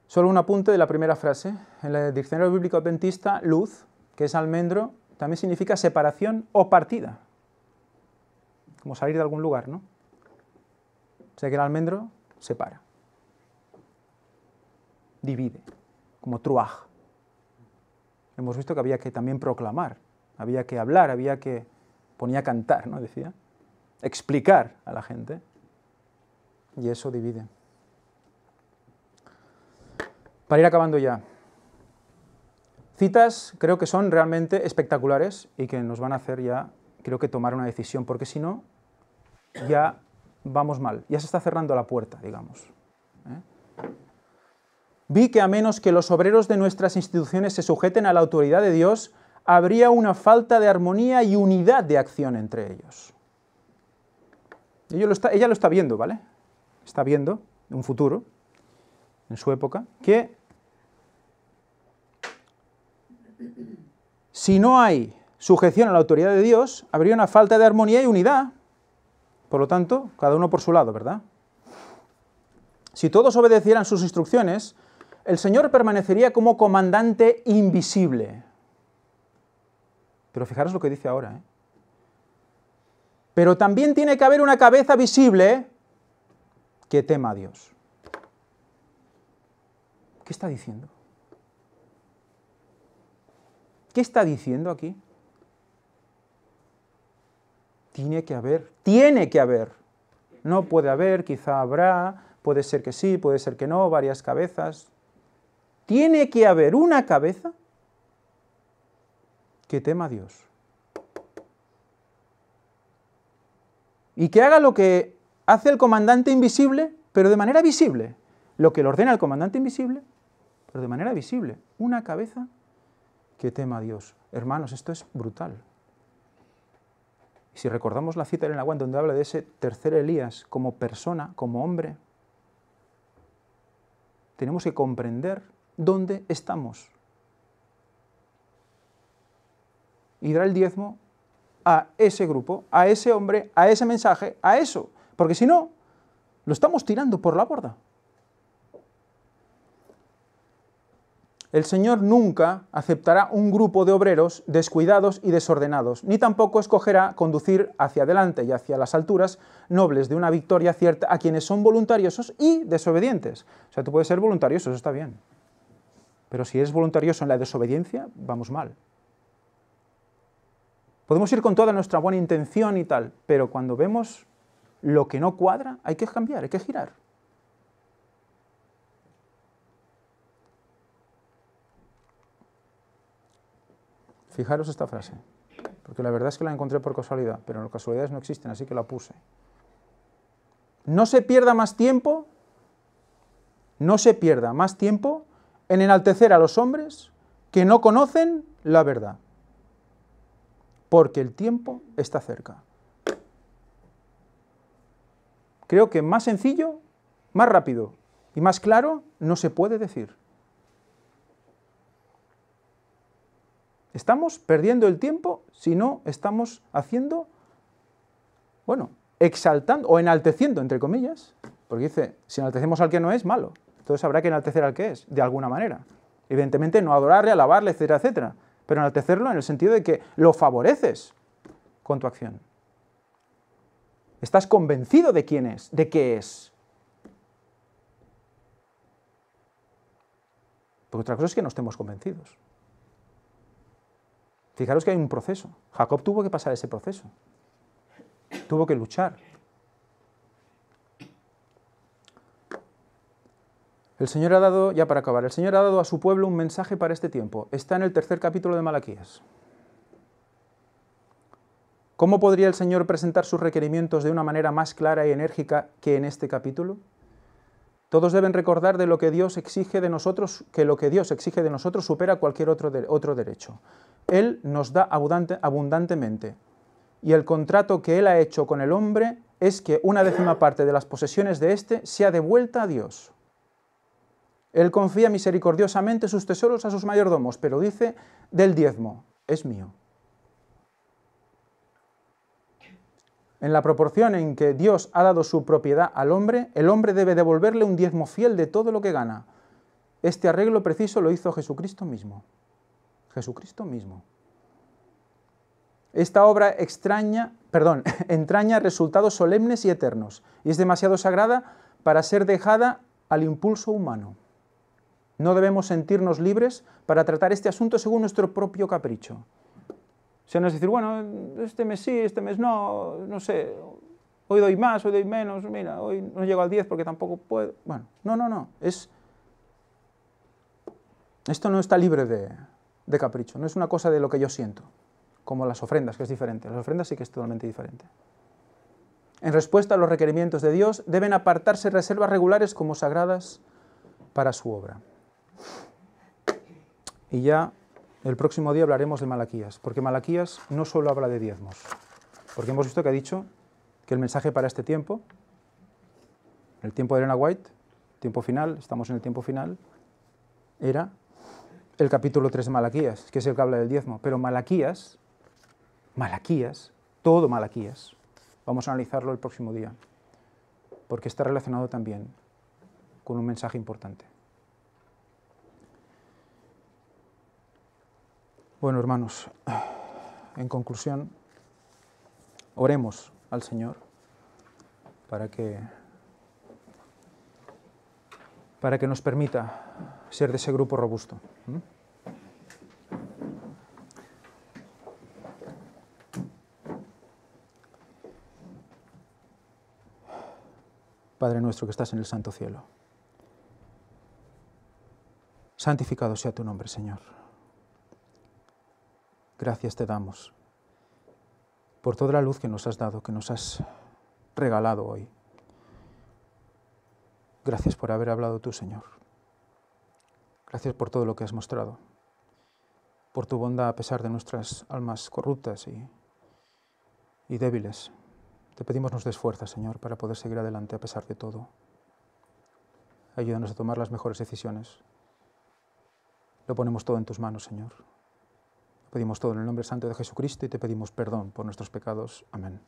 Solo un apunte de la primera frase. En el diccionario bíblico adventista, luz, que es almendro, también significa separación o partida. Como salir de algún lugar, ¿no? O sea que el almendro separa. Divide, como truaj. Hemos visto que había que también proclamar había que hablar, había que, ponía a cantar, ¿no? Decía, explicar a la gente. Y eso divide. Para ir acabando ya. Citas creo que son realmente espectaculares y que nos van a hacer ya, creo que tomar una decisión, porque si no, ya vamos mal, ya se está cerrando la puerta, digamos. ¿eh? Vi que a menos que los obreros de nuestras instituciones se sujeten a la autoridad de Dios, habría una falta de armonía y unidad de acción entre ellos. Ella lo está, viendo, ¿vale? Está viendo un futuro, en su época, que si no hay sujeción a la autoridad de Dios, habría una falta de armonía y unidad. Por lo tanto, cada uno por su lado, ¿verdad? Si todos obedecieran sus instrucciones, el Señor permanecería como comandante invisible. Pero fijaros lo que dice ahora. ¿eh? Pero también tiene que haber una cabeza visible que tema a Dios. ¿Qué está diciendo? ¿Qué está diciendo aquí? Tiene que haber, tiene que haber. No puede haber, quizá habrá, puede ser que sí, puede ser que no, varias cabezas. Tiene que haber una cabeza que tema a Dios. Y que haga lo que hace el comandante invisible, pero de manera visible. Lo que le ordena el comandante invisible, pero de manera visible. Una cabeza que tema a Dios. Hermanos, esto es brutal. Y si recordamos la cita en el donde habla de ese tercer Elías como persona, como hombre, tenemos que comprender dónde estamos y dará el diezmo a ese grupo, a ese hombre, a ese mensaje, a eso. Porque si no, lo estamos tirando por la borda. El Señor nunca aceptará un grupo de obreros descuidados y desordenados, ni tampoco escogerá conducir hacia adelante y hacia las alturas nobles de una victoria cierta a quienes son voluntariosos y desobedientes. O sea, tú puedes ser voluntarioso, eso está bien. Pero si eres voluntarioso en la desobediencia, vamos mal. Podemos ir con toda nuestra buena intención y tal, pero cuando vemos lo que no cuadra, hay que cambiar, hay que girar. Fijaros esta frase, porque la verdad es que la encontré por casualidad, pero las casualidades no existen, así que la puse. No se pierda más tiempo, no se pierda más tiempo en enaltecer a los hombres que no conocen la verdad porque el tiempo está cerca. Creo que más sencillo, más rápido y más claro no se puede decir. Estamos perdiendo el tiempo si no estamos haciendo, bueno, exaltando o enalteciendo, entre comillas, porque dice, si enaltecemos al que no es, malo. Entonces habrá que enaltecer al que es, de alguna manera. Evidentemente, no adorarle, alabarle, etcétera, etcétera pero enaltecerlo en el sentido de que lo favoreces con tu acción. Estás convencido de quién es, de qué es. Porque otra cosa es que no estemos convencidos. Fijaros que hay un proceso. Jacob tuvo que pasar ese proceso. Tuvo que luchar, El Señor ha dado, ya para acabar, el Señor ha dado a su pueblo un mensaje para este tiempo. Está en el tercer capítulo de Malaquías. ¿Cómo podría el Señor presentar sus requerimientos de una manera más clara y enérgica que en este capítulo? Todos deben recordar de lo que Dios exige de nosotros, que lo que Dios exige de nosotros supera cualquier otro, otro derecho. Él nos da abundante, abundantemente. Y el contrato que Él ha hecho con el hombre es que una décima parte de las posesiones de éste sea devuelta a Dios. Él confía misericordiosamente sus tesoros a sus mayordomos, pero dice, del diezmo, es mío. En la proporción en que Dios ha dado su propiedad al hombre, el hombre debe devolverle un diezmo fiel de todo lo que gana. Este arreglo preciso lo hizo Jesucristo mismo. Jesucristo mismo. Esta obra extraña, perdón, [LAUGHS] entraña resultados solemnes y eternos, y es demasiado sagrada para ser dejada al impulso humano. No debemos sentirnos libres para tratar este asunto según nuestro propio capricho. O sea, no es decir, bueno, este mes sí, este mes no, no sé, hoy doy más, hoy doy menos, mira, hoy no llego al 10 porque tampoco puedo. Bueno, no, no, no, Esto no está libre de, de capricho, no es una cosa de lo que yo siento, como las ofrendas, que es diferente. Las ofrendas sí que es totalmente diferente. En respuesta a los requerimientos de Dios, deben apartarse reservas regulares como sagradas para su obra. Y ya el próximo día hablaremos de Malaquías, porque Malaquías no solo habla de diezmos, porque hemos visto que ha dicho que el mensaje para este tiempo, el tiempo de Elena White, tiempo final, estamos en el tiempo final, era el capítulo 3 de Malaquías, que es el que habla del diezmo. Pero Malaquías, Malaquías, todo Malaquías, vamos a analizarlo el próximo día, porque está relacionado también con un mensaje importante. Bueno, hermanos, en conclusión, oremos al Señor para que, para que nos permita ser de ese grupo robusto. ¿Mm? Padre nuestro que estás en el santo cielo, santificado sea tu nombre, Señor gracias te damos por toda la luz que nos has dado, que nos has regalado hoy. Gracias por haber hablado tú, Señor. Gracias por todo lo que has mostrado, por tu bondad a pesar de nuestras almas corruptas y, débiles. Te pedimos nos fuerza, Señor, para poder seguir adelante a pesar de todo. Ayúdanos a tomar las mejores decisiones. Lo ponemos todo en tus manos, Señor. Pedimos todo en el nombre santo de Jesucristo y te pedimos perdón por nuestros pecados. Amén.